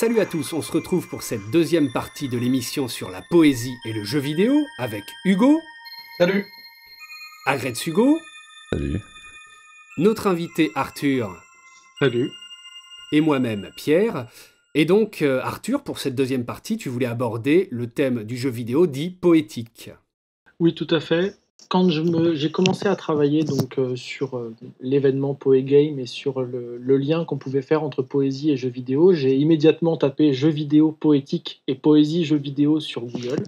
Salut à tous, on se retrouve pour cette deuxième partie de l'émission sur la poésie et le jeu vidéo avec Hugo. Salut. Agrets Hugo. Salut. Notre invité Arthur. Salut. Et moi-même Pierre. Et donc euh, Arthur, pour cette deuxième partie, tu voulais aborder le thème du jeu vidéo dit poétique. Oui, tout à fait quand j'ai commencé à travailler donc euh, sur euh, l'événement Poe Game et sur le, lien qu'on pouvait faire entre poésie et jeux vidéo, j'ai immédiatement tapé jeux vidéo poétique et poésie jeux vidéo sur Google.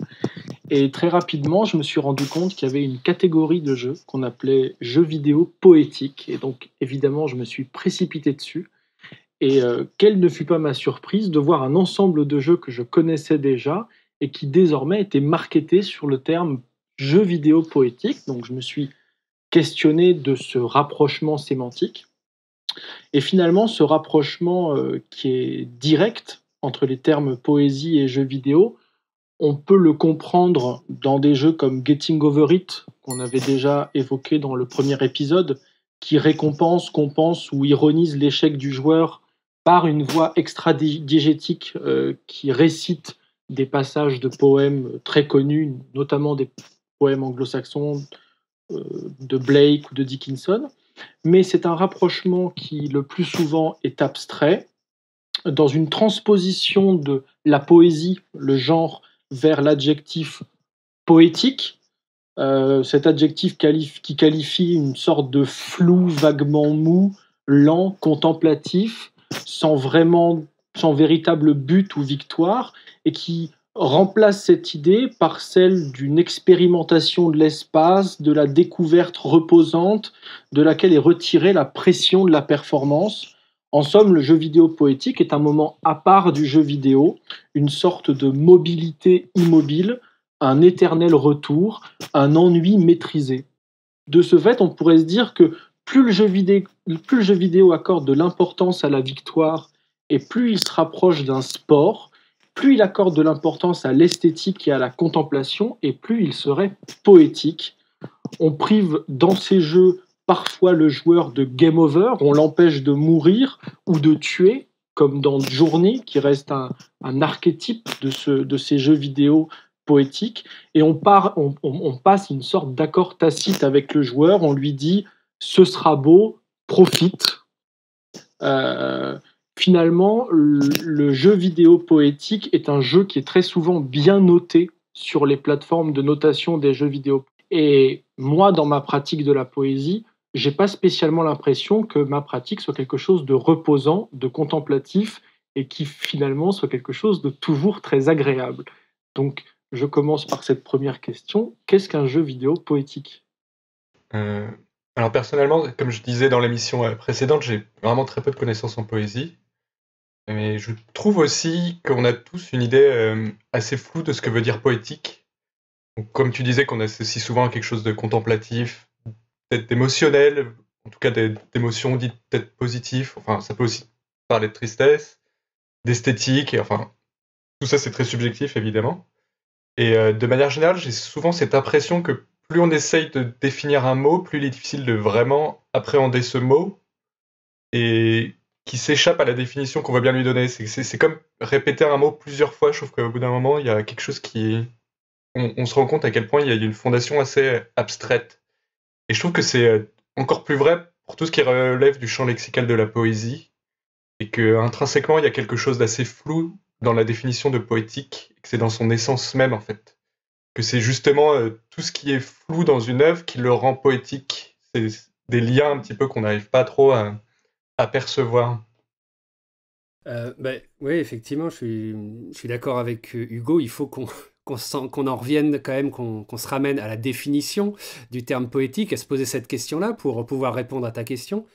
Et très rapidement, je me suis rendu compte qu'il y avait une catégorie de jeux qu'on appelait jeux vidéo poétique. Et donc, évidemment, je me suis précipité dessus. Et euh, quelle ne fut pas ma surprise de voir un ensemble de jeux que je connaissais déjà et qui désormais étaient marketés sur le terme jeu vidéo poétique. Donc je me suis questionné de ce rapprochement sémantique. Et finalement, ce rapprochement euh, qui est direct entre les termes poésie et jeu vidéo, on peut le comprendre dans des jeux comme Getting Over It, qu'on avait déjà évoqué dans le premier épisode, qui récompense, compense ou ironise l'échec du joueur par une voix extra-diégétique euh, qui récite des passages de poèmes euh, très connus, notamment des anglo saxon euh, de Blake ou de Dickinson, mais c'est un rapprochement qui le plus souvent est abstrait, dans une transposition de la poésie, le genre, vers l'adjectif poétique, euh, cet adjectif qui qualifie une sorte de flou vaguement mou, lent, contemplatif, sans vraiment, sans véritable but ou victoire, et qui remplace cette idée par celle d'une expérimentation de l'espace, de la découverte reposante, de laquelle est retirée la pression de la performance. En somme, le jeu vidéo poétique est un moment à part du jeu vidéo, une sorte de mobilité immobile, un éternel retour, un ennui maîtrisé. De ce fait, on pourrait se dire que plus le jeu vidéo, accorde de l'importance à la victoire et plus il se rapproche d'un sport, plus il accorde de l'importance à l'esthétique et à la contemplation, et plus il serait poétique. On prive dans ces jeux parfois le joueur de game over, on l'empêche de mourir ou de tuer, comme dans Journey, qui reste un, archétype de, ces jeux vidéo poétiques, et on, passe une sorte d'accord tacite avec le joueur, on lui dit ce sera beau, profite. Euh, finalement, le, jeu vidéo poétique est un jeu qui est très souvent bien noté sur les plateformes de notation des jeux vidéo. Et moi, dans ma pratique de la poésie, j'ai pas spécialement l'impression que ma pratique soit quelque chose de reposant, de contemplatif, et qui finalement soit quelque chose de toujours très agréable. Donc, je commence par cette première question. Qu'est-ce qu'un jeu vidéo poétique euh, Alors personnellement, comme je disais dans l'émission euh, précédente, j'ai vraiment très peu de connaissances en poésie. Mais je trouve aussi qu'on a tous une idée euh, assez floue de ce que veut dire poétique. comme tu disais qu'on associe souvent à quelque chose de contemplatif, peut-être émotionnel, en tout cas des émotions dites peut-être positives, enfin ça peut aussi parler de tristesse, d'esthétique, et enfin tout ça c'est très subjectif évidemment. Et euh, de manière générale, j'ai souvent cette impression que plus on essaye de définir un mot, plus il est difficile de vraiment appréhender ce mot. Et qui s'échappe à la définition qu'on va bien lui donner. C'est comme répéter un mot plusieurs fois. Je trouve qu'au bout d'un moment, il y a quelque chose qui. On, se rend compte à quel point il y a une fondation assez abstraite. Et je trouve que c'est encore plus vrai pour tout ce qui relève du champ lexical de la poésie. Et que intrinsèquement, il y a quelque chose d'assez flou dans la définition de poétique. que c'est dans son essence même, en fait. Que c'est justement euh, tout ce qui est flou dans une œuvre qui le rend poétique. C'est des liens un petit peu qu'on n'arrive pas trop à euh, ben, oui, effectivement, je suis, je suis d'accord avec euh, Hugo. Il faut qu'on qu'on en revienne quand même, qu'on se ramène à la définition du terme poétique, à se poser cette question-là pour pouvoir répondre à ta question.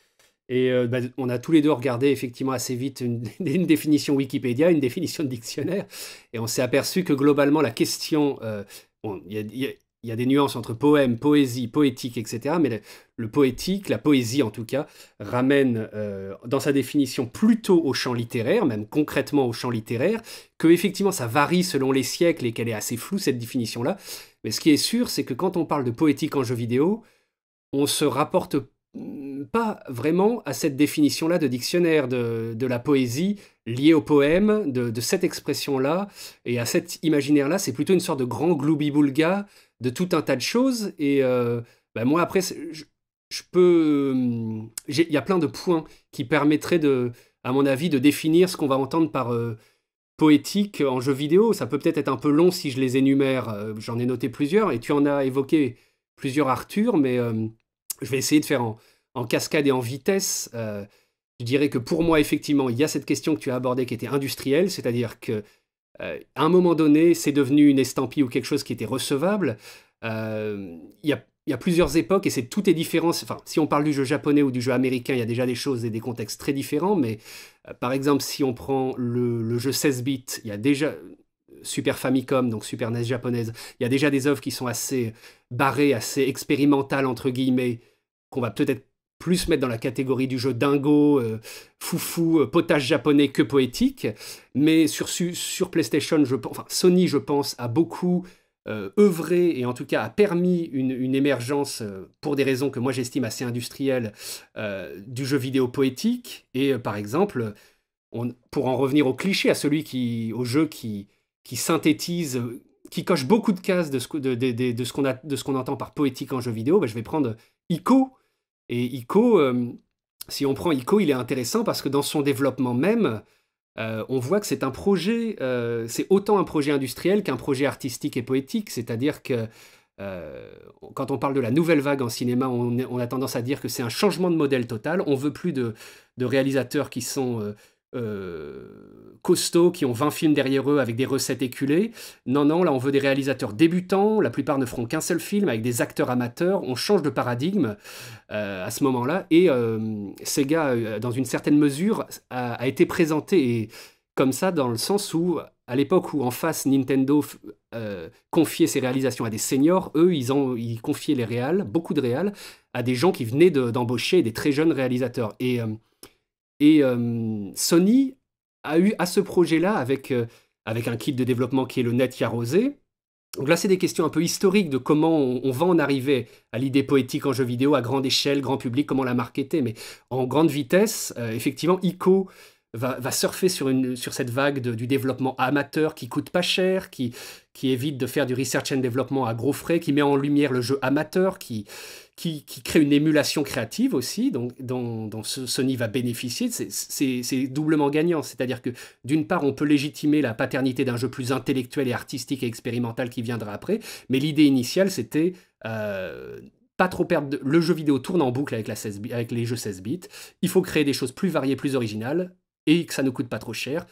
Et euh, ben, on a tous les deux regardé effectivement assez vite une, définition Wikipédia, une définition de dictionnaire, et on s'est aperçu que globalement la question, euh, y a, il y a des nuances entre poème, poésie, poétique, etc. Mais le, poétique, la poésie en tout cas, ramène euh, dans sa définition plutôt au champ littéraire, même concrètement au champ littéraire, que effectivement ça varie selon les siècles et qu'elle est assez floue cette définition-là. Mais ce qui est sûr, c'est que quand on parle de poétique en jeu vidéo, on se rapporte pas vraiment à cette définition-là de dictionnaire de, la poésie liée au poème, de, cette expression-là et à cet imaginaire-là. C'est plutôt une sorte de grand gloubi-boulga de tout un tas de choses. Et euh, bah, moi, après, je, peux. Hum, il y a plein de points qui permettraient, de, à mon avis, de définir ce qu'on va entendre par. Euh, poétique en jeu vidéo, ça peut peut-être être un peu long si je les énumère, euh, j'en ai noté plusieurs, et tu en as évoqué plusieurs Arthur, mais hum, je vais essayer de faire en, cascade et en vitesse. Euh, je dirais que pour moi, effectivement, il y a cette question que tu as abordée qui était industrielle, c'est-à-dire qu'à euh, un moment donné, c'est devenu une estampille ou quelque chose qui était recevable. Euh, il y a plusieurs époques et c'est tout est différent. Enfin, si on parle du jeu japonais ou du jeu américain, il y a déjà des choses et des contextes très différents. Mais par exemple, si on prend le, le jeu 16 bits, il y a déjà Super Famicom, donc Super NES japonaise, il y a déjà des œuvres qui sont assez barrées, assez expérimentales, entre guillemets, qu'on va peut-être plus mettre dans la catégorie du jeu dingo, euh, foufou, euh, potage japonais que poétique. Mais sur, PlayStation, enfin, Sony, je pense, a beaucoup euh, œuvré et en tout cas a permis une, émergence, pour des raisons que moi j'estime assez industrielles, du jeu vidéo poétique. Et par exemple, on, pour en revenir au cliché, à celui qui, au jeu qui, qui synthétise, qui coche beaucoup de cases de ce, de, de, de ce qu'on entend par poétique en jeu vidéo, bah, je vais prendre Ico. Et Ico, euh, si on prend Ico, il est intéressant parce que dans son développement même, euh, on voit que c'est un projet, euh, c'est autant un projet industriel qu'un projet artistique et poétique, c'est-à-dire que quand on parle de la nouvelle vague en cinéma, on, on a tendance à dire que c'est un changement de modèle total. On veut plus de, de réalisateurs qui sont euh, costauds qui ont 20 films derrière eux avec des recettes éculées. Non, non, là on veut des réalisateurs débutants, la plupart ne feront qu'un seul film avec des acteurs amateurs, on change de paradigme euh, à ce moment-là. Et euh, Sega, euh, dans une certaine mesure, a, été présenté comme ça dans le sens où, à l'époque où en face Nintendo confiait ses réalisations à des seniors, eux, ils, ont, confiaient les réals, beaucoup de réals, à des gens qui venaient d'embaucher des très jeunes réalisateurs. Et et Sony a eu à ce projet-là, avec, avec un kit de développement qui est le Net Yarosé, donc là, c'est des questions un peu historiques de comment on, va en arriver à l'idée poétique en jeu vidéo à grande échelle, grand public, comment la marketer. Mais en grande vitesse, euh, effectivement, ICO va, surfer sur, une, sur cette vague du développement amateur qui coûte pas cher, qui, évite de faire du research and development à gros frais, qui met en lumière le jeu amateur, qui, qui, crée une émulation créative aussi, donc dont, Sony va bénéficier. C'est doublement gagnant. C'est-à-dire que d'une part, on peut légitimer la paternité d'un jeu plus intellectuel et artistique et expérimental qui viendra après, mais l'idée initiale, c'était... Euh, pas trop perdre. Le jeu vidéo tourne en boucle avec, la 16 avec les jeux 16 bits. Il faut créer des choses plus variées, plus originales et que ça ne coûte pas trop cher.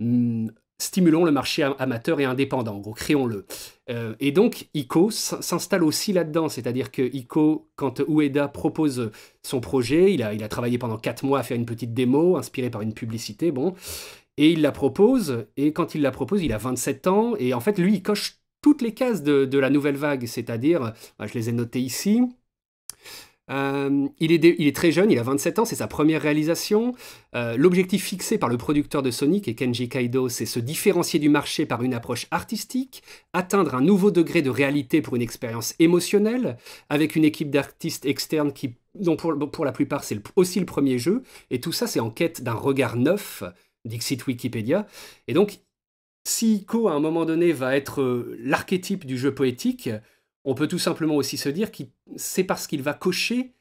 Hmm, stimulons le marché amateur et indépendant, en gros, créons-le. Euh, et donc, ICO s'installe aussi là-dedans, c'est-à-dire que ICO, quand Ueda propose son projet, il a, travaillé pendant 4 mois à faire une petite démo, inspirée par une publicité, bon, et il la propose, et quand il la propose, il a 27 ans, et en fait, lui, il coche toutes les cases de, de la nouvelle vague, c'est-à-dire, bah, je les ai notées ici, euh, il, est très jeune, il a 27 ans, c'est sa première réalisation. Euh, l'objectif fixé par le producteur de Sonic et Kenji Kaido, c'est se différencier du marché par une approche artistique, atteindre un nouveau degré de réalité pour une expérience émotionnelle, avec une équipe d'artistes externes qui, pour, la plupart c'est aussi le premier jeu, et tout ça c'est en quête d'un regard neuf, Dixit Wikipédia. Et donc, si Ico à un moment donné va être euh, l'archétype du jeu poétique, on peut tout simplement aussi se dire que c'est parce qu'il va cocher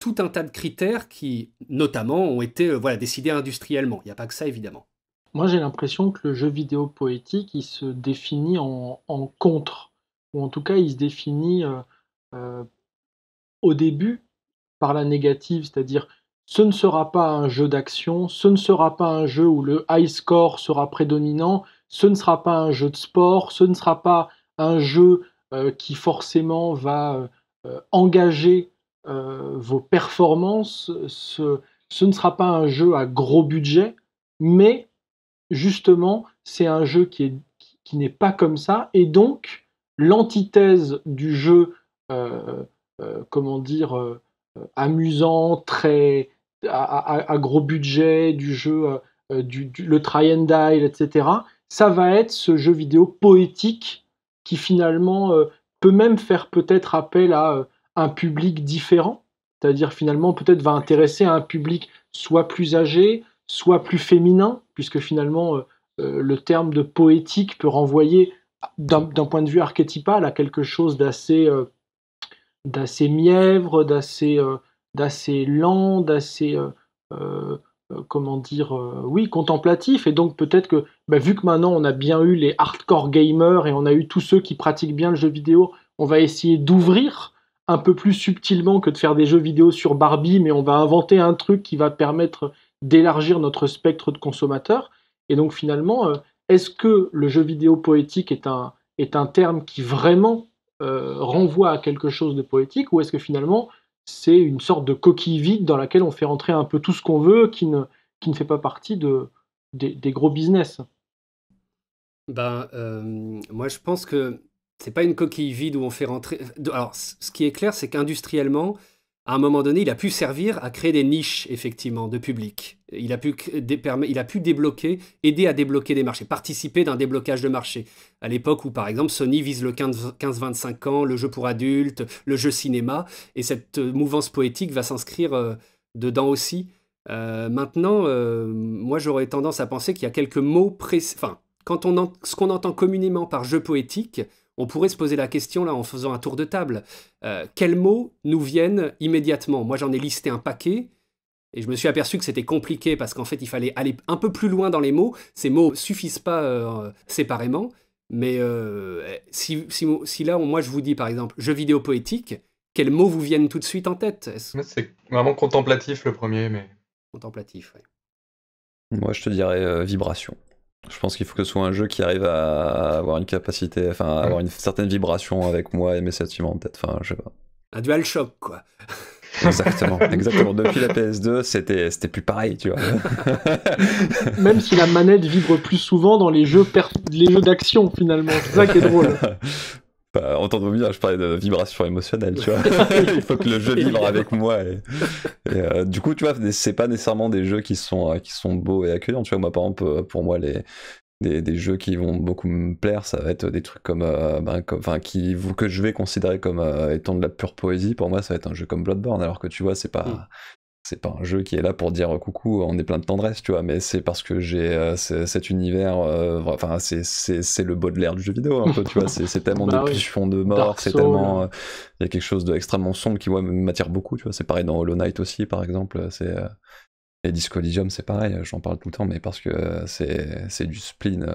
tout un tas de critères qui, notamment, ont été euh, voilà, décidés industriellement. Il n'y a pas que ça, évidemment. Moi, j'ai l'impression que le jeu vidéo poétique, il se définit en, contre, ou en tout cas, il se définit euh, euh, au début par la négative, c'est-à-dire ce ne sera pas un jeu d'action, ce ne sera pas un jeu où le high score sera prédominant, ce ne sera pas un jeu de sport, ce ne sera pas un jeu euh, qui forcément va euh, euh, engager vos performances. Ce, ne sera pas un jeu à gros budget, mais justement, c'est un jeu qui, est, qui, n'est pas comme ça, et donc l'antithèse du jeu, comment dire, amusant, très à, gros budget, du jeu, le try and die, etc. Ça va être ce jeu vidéo poétique qui finalement euh, peut même faire peut-être appel à euh, un public différent, c'est-à-dire finalement peut-être va intéresser un public soit plus âgé, soit plus féminin, puisque finalement euh, le terme de poétique peut renvoyer d'un point de vue archétypal à quelque chose d'assez d'assez mièvre, d'assez lent, d'assez euh, comment dire, euh, oui, contemplatif. Et donc peut-être que, bah, vu que maintenant on a bien eu les hardcore gamers et on a eu tous ceux qui pratiquent bien le jeu vidéo, on va essayer d'ouvrir un peu plus subtilement que de faire des jeux vidéo sur Barbie, mais on va inventer un truc qui va permettre d'élargir notre spectre de consommateurs. Et donc finalement, euh, est-ce que le jeu vidéo poétique est un, est un terme qui vraiment renvoie à quelque chose de poétique, ou est-ce que finalement c'est une sorte de coquille vide dans laquelle on fait rentrer un peu tout ce qu'on veut, qui ne, qui ne fait pas partie de, des, gros business. Ben, euh, moi, je pense que c'est pas une coquille vide où on fait rentrer. Alors, ce qui est clair, c'est qu'industriellement, à un moment donné, il a pu servir à créer des niches, effectivement, de public. Il a pu, il a pu débloquer, aider à débloquer des marchés, participer d'un déblocage de marché. À l'époque où, par exemple, Sony vise le 15-25 ans, le jeu pour adultes, le jeu cinéma, et cette euh, mouvance poétique va s'inscrire euh, dedans aussi. Euh, maintenant, moi, j'aurais tendance à penser qu'il y a quelques mots précis. Enfin, quand on ce qu'on entend communément par jeu poétique, on pourrait se poser la question là en faisant un tour de table. Euh, quels mots nous viennent immédiatement Moi j'en ai listé un paquet et je me suis aperçu que c'était compliqué parce qu'en fait il fallait aller un peu plus loin dans les mots. Ces mots suffisent pas euh, séparément. Mais euh, si, là moi je vous dis par exemple jeu vidéo poétique, quels mots vous viennent tout de suite en tête C'est vraiment contemplatif le premier, mais contemplatif. oui. Moi je te dirais vibration. Je pense qu'il faut que ce soit un jeu qui arrive à avoir une capacité, enfin, avoir une certaine vibration avec moi et mes sentiments peut tête. Enfin, je sais pas. Un dual shock, quoi. Exactement, exactement. Depuis la PS2, c'était, plus pareil, tu vois. Même si la manette vibre plus souvent dans les jeux, les jeux d'action, finalement. C'est ça qui est drôle. Euh, entendre bien, je parlais de vibration émotionnelle, tu vois. Il faut que le jeu vibre avec moi. Euh, du coup, tu vois, c'est pas nécessairement des jeux qui sont, euh, qui sont beaux et accueillants. Tu vois, moi, par exemple, pour moi, les, des, des, jeux qui vont beaucoup me plaire, ça va être des trucs comme, ben, enfin, qui que je vais considérer comme étant de la pure poésie. Pour moi, ça va être un jeu comme Bloodborne, alors que tu vois, c'est pas, mm c'est pas un jeu qui est là pour dire coucou, on est plein de tendresse, tu vois, mais c'est parce que j'ai euh, cet univers, euh, enfin, c'est le Baudelaire du jeu vidéo, un peu, tu vois, c'est tellement bah de des de mort, c'est tellement. Euh, il y a quelque chose d'extrêmement sombre qui, moi, m'attire beaucoup, tu vois, c'est pareil dans Hollow Knight aussi, par exemple, c'est. et Disco c'est pareil, j'en parle tout le temps, mais parce que c'est du spleen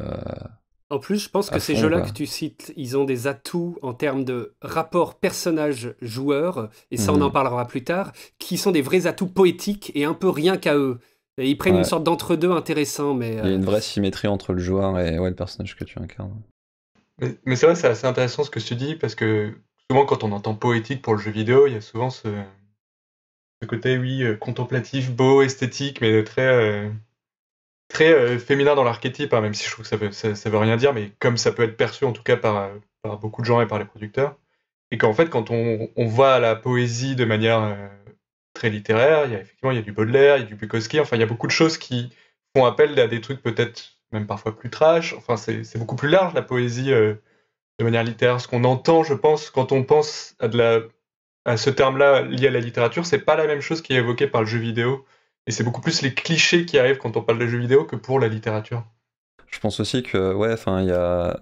en plus, je pense que ces jeux-là que tu cites, ils ont des atouts en termes de rapport personnage-joueur, et ça on mhm. en parlera plus tard, qui sont des vrais atouts poétiques et un peu rien qu'à eux. ils prennent une sorte d'entre-deux intéressant. Mais, Il y a une euh, vraie symétrie entre le joueur et le personnage que tu incarnes. Mais, c'est vrai, c'est assez intéressant ce que tu dis, parce que souvent quand on entend poétique pour le jeu vidéo, il y a souvent ce, côté, oui, euh, contemplatif, beau, esthétique, mais de très... Euh, très euh, féminin dans l'archétype, hein, même si je trouve que ça veut, veut rien dire, mais comme ça peut être perçu en tout cas par, euh, beaucoup de gens et par les producteurs, et qu'en fait quand on, voit la poésie de manière euh, très littéraire, il y a effectivement il y a du Baudelaire, il y a du Bukowski, enfin il y a beaucoup de choses qui font appel à des trucs peut-être même parfois plus trash, enfin c'est beaucoup plus large la poésie de manière littéraire. Ce qu'on entend, je pense, quand on pense à, de la, à ce terme-là lié à la littérature, c'est pas la même chose qui est évoquée par le jeu vidéo. Et c'est beaucoup plus les clichés qui arrivent quand on parle de jeux vidéo que pour la littérature. Je pense aussi que, ouais, enfin, il y a.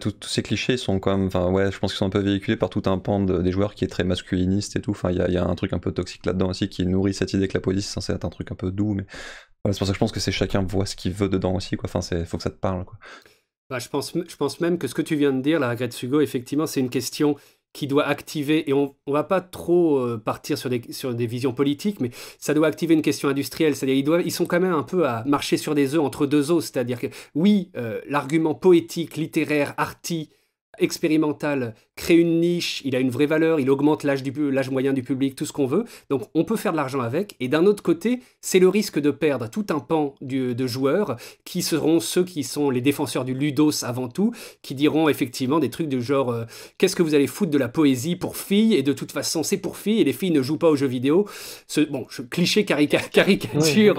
Tous ces clichés sont comme Enfin, ouais, je pense qu'ils sont un peu véhiculés par tout un pan des joueurs qui est très masculiniste et tout. Enfin, il y, a un truc un peu toxique là-dedans aussi qui nourrit cette idée que la poésie c'est censé être un truc un peu doux. Mais voilà, c'est pour ça que je pense que c'est chacun voit ce qu'il veut dedans aussi, quoi. Enfin, il faut que ça te parle, quoi. Bah, je, pense, je pense même que ce que tu viens de dire, la Regrette Hugo, effectivement, c'est une question qui doit activer, et on ne va pas trop euh, partir sur des, sur des visions politiques, mais ça doit activer une question industrielle, c'est-à-dire ils, sont quand même un peu à marcher sur des œufs entre deux os, c'est-à-dire que oui, euh, l'argument poétique, littéraire, arti, expérimental crée une niche, il a une vraie valeur, il augmente l'âge moyen du public, tout ce qu'on veut. Donc on peut faire de l'argent avec. Et d'un autre côté, c'est le risque de perdre tout un pan de joueurs qui seront ceux qui sont les défenseurs du ludos avant tout, qui diront effectivement des trucs du genre euh, qu'est-ce que vous allez foutre de la poésie pour filles et de toute façon c'est pour filles et les filles ne jouent pas aux jeux vidéo. bon, je, cliché caricature. non,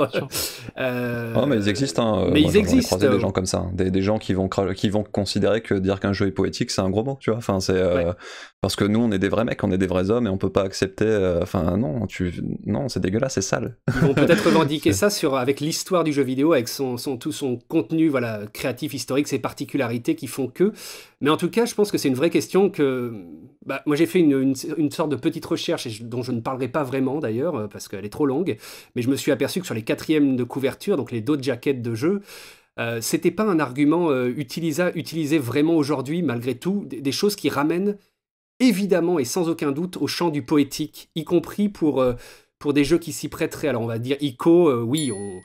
euh, ah, mais ils existent. Hein. Mais ils Des gens comme ça, hein. des, des gens qui vont qui vont considérer que dire qu'un jeu est poétique c'est un gros mot, tu vois. Enfin, c'est euh, parce que nous, on est des vrais mecs, on est des vrais hommes et on peut pas accepter. Euh, enfin, non, tu, non, c'est dégueulasse, c'est sale. On peut-être revendiquer ça sur avec l'histoire du jeu vidéo, avec son, tout son contenu, voilà, créatif, historique, ses particularités qui font que. Mais en tout cas, je pense que c'est une vraie question que. Bah, moi, j'ai fait une, sorte de petite recherche, dont je ne parlerai pas vraiment d'ailleurs, euh, parce qu'elle est trop longue, mais je me suis aperçu que sur les quatrièmes de couverture, donc les dos de jaquettes de jeu, euh, c'était pas un argument euh, utilisé vraiment aujourd'hui, malgré tout, des, choses qui ramènent évidemment et sans aucun doute au champ du poétique, y compris pour, euh, pour des jeux qui s'y prêteraient. Alors on va dire ICO, oui, on,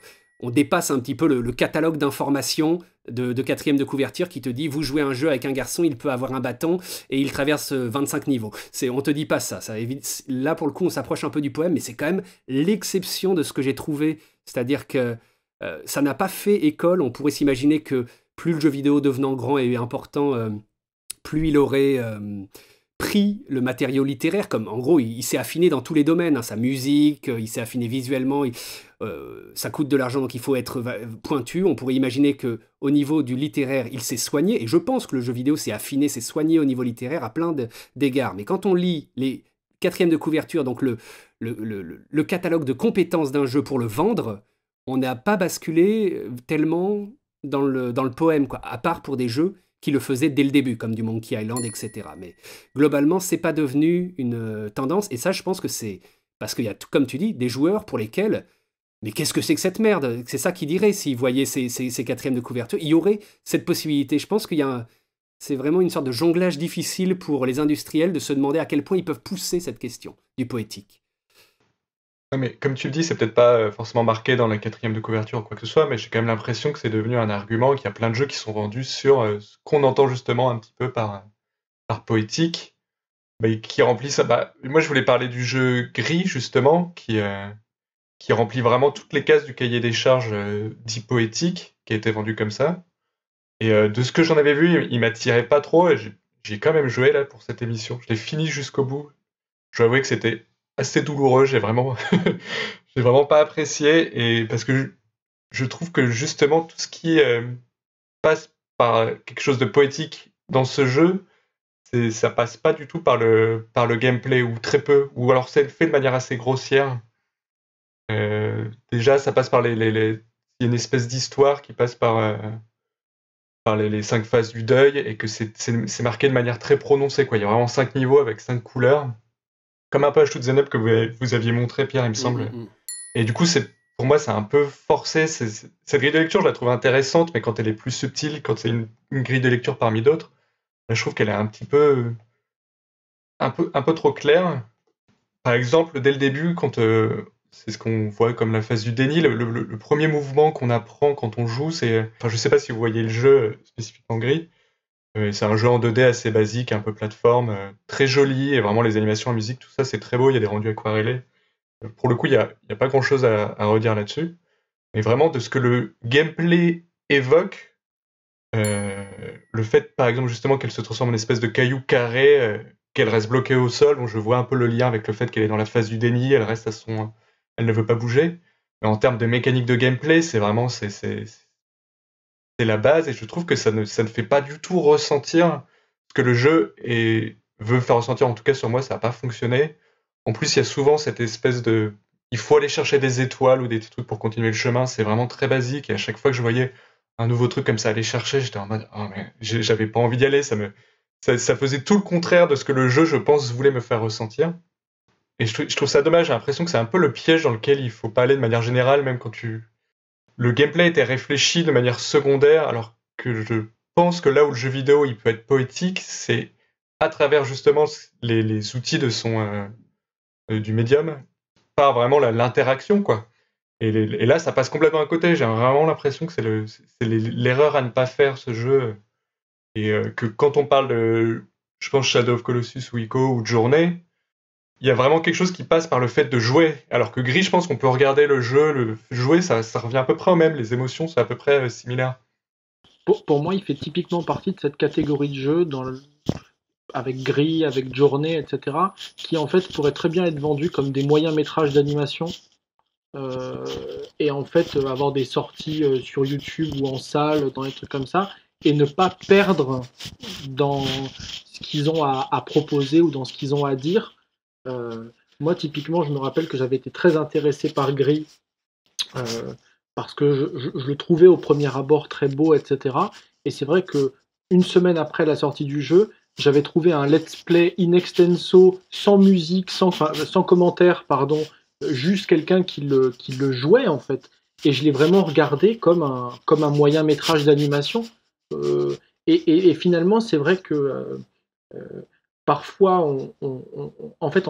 dépasse un petit peu le, catalogue d'informations de, quatrième de, couverture qui te dit vous jouez un jeu avec un garçon, il peut avoir un bâton et il traverse 25 niveaux. C'est on te dit pas ça, ça évite. Là pour le coup on s'approche un peu du poème, mais c'est quand même l'exception de ce que j'ai trouvé, c'est-à-dire que euh, ça n'a pas fait école. On pourrait s'imaginer que plus le jeu vidéo devenant grand et important, euh, plus il aurait euh, pris le matériau littéraire. Comme en gros, il, s'est affiné dans tous les domaines. Hein, sa musique, il s'est affiné visuellement. ça coûte de l'argent, donc il faut être pointu. On pourrait imaginer que au niveau du littéraire, il s'est soigné. Et je pense que le jeu vidéo s'est affiné, s'est soigné au niveau littéraire à plein d'égards. Mais quand on lit les quatrièmes de couverture, donc le catalogue de compétences d'un jeu pour le vendre, on n'a pas basculé euh, tellement dans le, dans le poème, quoi, à part pour des jeux qui le faisaient dès le début, comme du Monkey Island, etc. Mais globalement, c'est pas devenu une euh, tendance, et ça, je pense que c'est parce qu'il y a, comme tu dis, des joueurs pour lesquels mais qu'est-ce que c'est que cette merde C'est ça qu'ils diraient s'ils voyaient ces, ces, quatrièmes de couverture. Il y aurait cette possibilité. Je pense qu'il y a C'est vraiment une sorte de jonglage difficile pour les industriels de se demander à quel point ils peuvent pousser cette question du poétique mais comme tu le dis, c'est peut-être pas euh, forcément marqué dans la quatrième de couverture ou quoi que ce soit, mais j'ai quand même l'impression que c'est devenu un argument, qu'il y a plein de jeux qui sont vendus sur euh, ce qu'on entend justement un petit peu par, euh, par poétique, mais qui remplissent. ça. Ah, bah, moi, je voulais parler du jeu gris, justement, qui, qui remplit vraiment toutes les cases du cahier des charges dit poétique, qui a été vendu comme ça. Et de ce que j'en avais vu, il, m'attirait pas trop, et j'ai quand même joué là pour cette émission. Je l'ai fini jusqu'au bout. Je dois avouer que c'était assez ah, douloureux. J'ai vraiment, j'ai vraiment pas apprécié et parce que je, trouve que justement tout ce qui euh, passe par quelque chose de poétique dans ce jeu, ça passe pas du tout par le par le gameplay ou très peu ou alors c'est fait de manière assez grossière. Euh, déjà, ça passe par les, les, y a une espèce d'histoire qui passe par euh, les, cinq phases du deuil et que c'est marqué de manière très prononcée. Quoi. Il y a vraiment cinq niveaux avec cinq couleurs comme un peu à Shoot que vous, aviez montré, Pierre, il me mm, semble. Mm, mm. Et du coup, c'est pour moi, c'est un peu forcé. cette grille de lecture, je la trouve intéressante, mais quand elle est plus subtile, quand c'est une, grille de lecture parmi d'autres, je trouve qu'elle est un petit peu un peu, un peu trop claire. Par exemple, dès le début, quand euh, c'est ce qu'on voit comme la phase du déni, le, premier mouvement qu'on apprend quand on joue, c'est, enfin, je sais pas si vous voyez le jeu euh, spécifiquement gris, euh, c'est un jeu en 2D assez basique, un peu plateforme, euh, très joli, et vraiment les animations la musique, tout ça c'est très beau, il y a des rendus aquarellés. Euh, pour le coup, il n'y a, pas grand chose à, redire là-dessus. Mais vraiment, de ce que le gameplay évoque, le fait par exemple justement qu'elle se transforme en espèce de caillou carré, qu'elle reste bloquée au sol, dont je vois un peu le lien avec le fait qu'elle est dans la phase du déni, elle reste à son. elle ne veut pas bouger. Mais en termes de mécanique de gameplay, c'est vraiment c'est la base et je trouve que ça ne, ça ne fait pas du tout ressentir ce que le jeu est, veut faire ressentir. En tout cas, sur moi, ça n'a pas fonctionné. En plus, il y a souvent cette espèce de. Il faut aller chercher des étoiles ou des trucs pour continuer le chemin. C'est vraiment très basique. Et à chaque fois que je voyais un nouveau truc comme ça aller chercher, j'étais en mode. Ah, mais j'avais pas envie d'y aller. Ça, me... Ça, faisait tout le contraire de ce que le jeu, je pense, voulait me faire ressentir. Et je, je trouve ça dommage. J'ai l'impression que c'est un peu le piège dans lequel il faut pas aller de manière générale, même quand tu le gameplay était réfléchi de manière secondaire, alors que je pense que là où le jeu vidéo il peut être poétique, c'est à travers justement les, outils de son euh, euh, du médium, pas vraiment l'interaction quoi. Et, là, ça passe complètement à côté. J'ai vraiment l'impression que c'est l'erreur à ne pas faire ce jeu. Et euh, que quand on parle de, je pense, Shadow of Colossus ou Ico ou de Journée, il y a vraiment quelque chose qui passe par le fait de jouer. Alors que Gris, je pense qu'on peut regarder le jeu, le jouer, ça, revient à peu près au même. Les émotions sont à peu près similaire. Euh, similaires. Pour, moi, il fait typiquement partie de cette catégorie de jeux dans avec Gris, avec Journée, etc., qui en fait pourrait très bien être vendu comme des moyens métrages d'animation. Euh, et en fait euh, avoir des sorties sur YouTube ou en salle, dans des trucs comme ça, et ne pas perdre dans ce qu'ils ont à proposer ou dans ce qu'ils ont à dire, euh, moi, typiquement, je me rappelle que j'avais été très intéressé par Gris euh, parce que je, le trouvais au premier abord très beau, etc. Et c'est vrai que une semaine après la sortie du jeu, j'avais trouvé un let's play in extenso, sans musique, sans, enfin, sans commentaire, pardon, juste quelqu'un qui le, qui le jouait en fait. Et je l'ai vraiment regardé comme un, comme un moyen métrage d'animation. Euh, et, finalement, c'est vrai que parfois, en fait,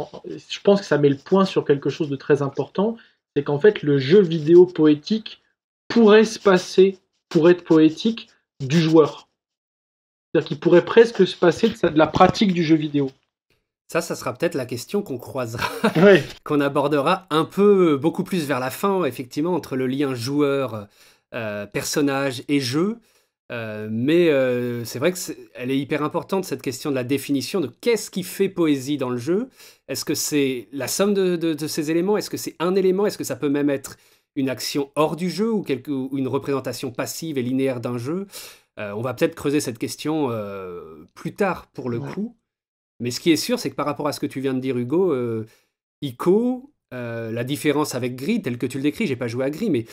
je pense que ça met le point sur quelque chose de très important, c'est qu'en fait, le jeu vidéo poétique pourrait se passer, pourrait être poétique, du joueur. C'est-à-dire qu'il pourrait presque se passer de, la pratique du jeu vidéo. Ça, ça sera peut-être la question qu'on croisera, qu'on abordera un peu, euh, beaucoup plus vers la fin, effectivement, entre le lien joueur, euh, personnage et jeu. Euh, mais euh, c'est vrai qu'elle est, est hyper importante, cette question de la définition de qu'est-ce qui fait poésie dans le jeu. Est-ce que c'est la somme de, ces éléments Est-ce que c'est un élément Est-ce que ça peut même être une action hors du jeu ou, une représentation passive et linéaire d'un jeu euh, On va peut-être creuser cette question plus tard pour le coup. Mais ce qui est sûr, c'est que par rapport à ce que tu viens de dire, Hugo, Ico, la différence avec Gris, tel que tu le décris, j'ai pas joué à Gris, mais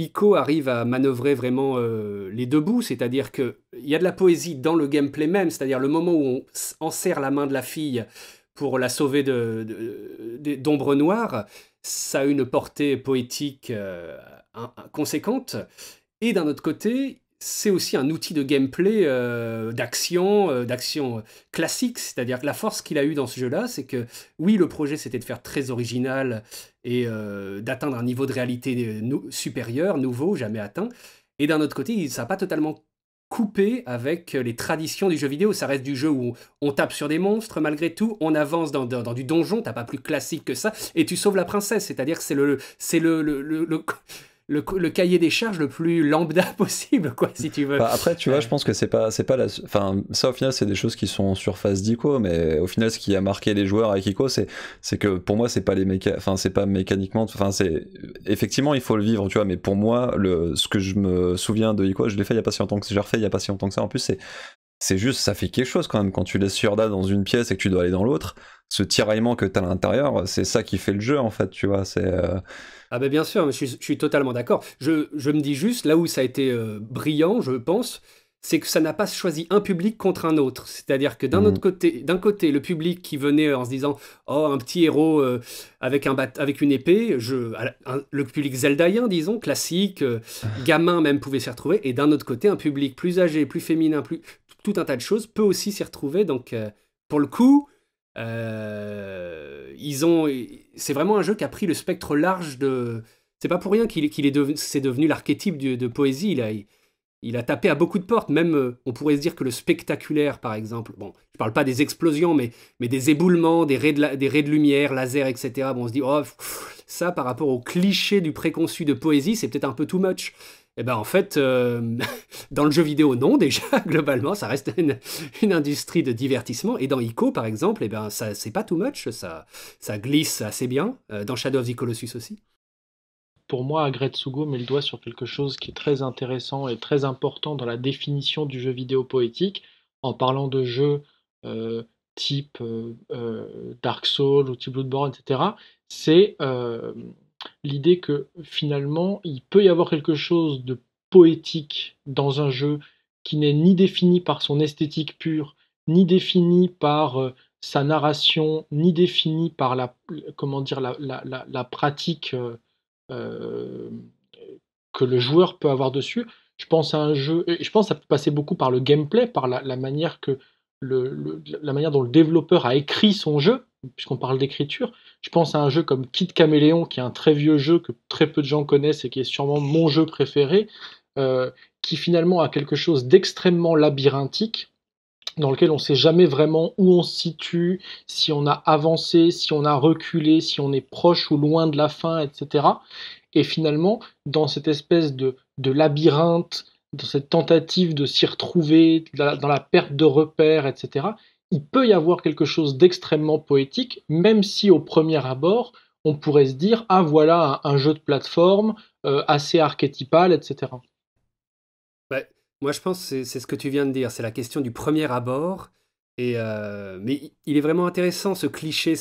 Ico arrive à manœuvrer vraiment euh, les deux bouts, c'est-à-dire qu'il y a de la poésie dans le gameplay même, c'est-à-dire le moment où on enserre la main de la fille pour la sauver d'ombre de, noire, ça a une portée poétique euh, conséquente. Et d'un autre côté, c'est aussi un outil de gameplay, euh, d'action, euh, d'action classique. C'est-à-dire que la force qu'il a eue dans ce jeu-là, c'est que oui, le projet c'était de faire très original et euh, d'atteindre un niveau de réalité supérieur, nouveau, jamais atteint. Et d'un autre côté, ça n'a pas totalement coupé avec les traditions du jeu vidéo. Ça reste du jeu où on tape sur des monstres malgré tout, on avance dans, du donjon, t'as pas plus classique que ça, et tu sauves la princesse. C'est-à-dire que c'est le, c'est le le, le, cahier des charges le plus lambda possible, quoi, si tu veux. Bah, après, tu vois, je pense que c'est pas, c'est pas la, enfin, ça au final, c'est des choses qui sont surface face d'Ico, mais au final, ce qui a marqué les joueurs avec Ico, c'est, c'est que pour moi, c'est pas les méca, enfin, c'est pas mécaniquement, enfin, c'est effectivement, il faut le vivre, tu vois, mais pour moi, le, ce que je me souviens de Ico, je l'ai fait il y a pas si longtemps que j'ai refait il y a pas si longtemps que ça. En plus, c'est, c'est juste, ça fait quelque chose quand même. Quand tu laisses Yorda dans une pièce et que tu dois aller dans l'autre, ce tiraillement que tu as à l'intérieur, c'est ça qui fait le jeu, en fait, tu vois. C'est. Euh, ah ben bien sûr, je suis, totalement d'accord. Je, me dis juste, là où ça a été euh, brillant, je pense, c'est que ça n'a pas choisi un public contre un autre. C'est-à-dire que d'un mm. autre côté, d'un côté, le public qui venait en se disant oh un petit héros euh, avec un avec une épée, le public zeldaïen disons classique, ah. gamin même pouvait s'y retrouver, et d'un autre côté un public plus âgé, plus féminin, plus tout un tas de choses, peut aussi s'y retrouver. Donc, euh, pour le coup, euh, ils ont. C'est vraiment un jeu qui a pris le spectre large de. C'est pas pour rien qu'il est, devenu, devenu l'archétype de, poésie. Il a, a tapé à beaucoup de portes. Même, euh, on pourrait se dire que le spectaculaire, par exemple, bon, je parle pas des explosions, mais, mais des éboulements, des raies, de lumière, laser, etc. Bon, on se dit, oh, ça, par rapport au cliché du préconçu de poésie, c'est peut-être un peu too much. Eh ben en fait, euh, dans le jeu vidéo, non, déjà, globalement, ça reste une, industrie de divertissement. Et dans ICO, par exemple, eh ben, ça, c'est pas too much, ça, ça glisse assez bien. Euh, dans Shadow of the Colossus aussi. Pour moi, Sugo met le doigt sur quelque chose qui est très intéressant et très important dans la définition du jeu vidéo poétique, en parlant de jeux euh, type Dark Souls ou type Bloodborne, etc. C'est l'idée que finalement il peut y avoir quelque chose de poétique dans un jeu qui n'est ni défini par son esthétique pure, ni défini par euh, sa narration, ni défini par la, comment dire, la, pratique euh, euh, que le joueur peut avoir dessus. Je pense à un jeu, et je pense que ça peut passer beaucoup par le gameplay, par la, manière que le, la manière dont le développeur a écrit son jeu, puisqu'on parle d'écriture. Je pense à un jeu comme Kid Caméléon, qui est un très vieux jeu que très peu de gens connaissent et qui est sûrement mon jeu préféré, euh, qui finalement a quelque chose d'extrêmement labyrinthique, dans lequel on ne sait jamais vraiment où on se situe, si on a avancé, si on a reculé, si on est proche ou loin de la fin, etc. Et finalement, dans cette espèce de, de labyrinthe, dans cette tentative de s'y retrouver, dans la perte de repères, etc., il peut y avoir quelque chose d'extrêmement poétique, même si au premier abord, on pourrait se dire ah voilà un, jeu de plateforme euh, assez archétypal, etc. Bah, moi je pense c'est ce que tu viens de dire, c'est la question du premier abord. Et euh, mais il est vraiment intéressant ce cliché.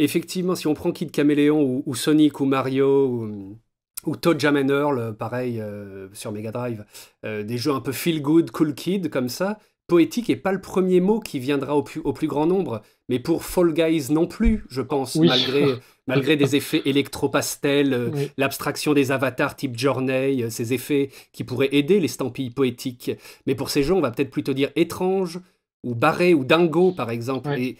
Effectivement, si on prend Kid Caméléon ou, Sonic ou Mario ou, ou Toad Jam pareil euh, sur Mega Drive, des jeux un peu feel good, cool kid comme ça, poétique n'est pas le premier mot qui viendra au plus, grand nombre, mais pour Fall Guys non plus, je pense, malgré, des effets électro-pastel, euh, l'abstraction des avatars type Journey, euh, ces effets qui pourraient aider les l'estampille poétique. Mais pour ces gens, on va peut-être plutôt dire étrange, ou barré, ou dingo, par exemple. Et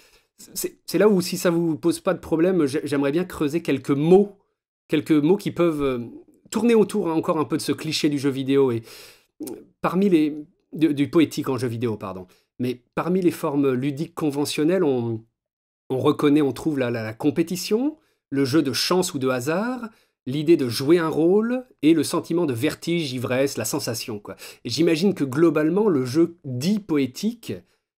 c'est là où, si ça vous pose pas de problème, j'aimerais bien creuser quelques mots, quelques mots qui peuvent euh, tourner autour hein, encore un peu de ce cliché du jeu vidéo. Et parmi les du, poétique en jeu vidéo, pardon. Mais parmi les formes ludiques conventionnelles, on, reconnaît, on trouve la, la, compétition, le jeu de chance ou de hasard, l'idée de jouer un rôle et le sentiment de vertige, ivresse, la sensation. Et j'imagine que globalement, le jeu dit poétique,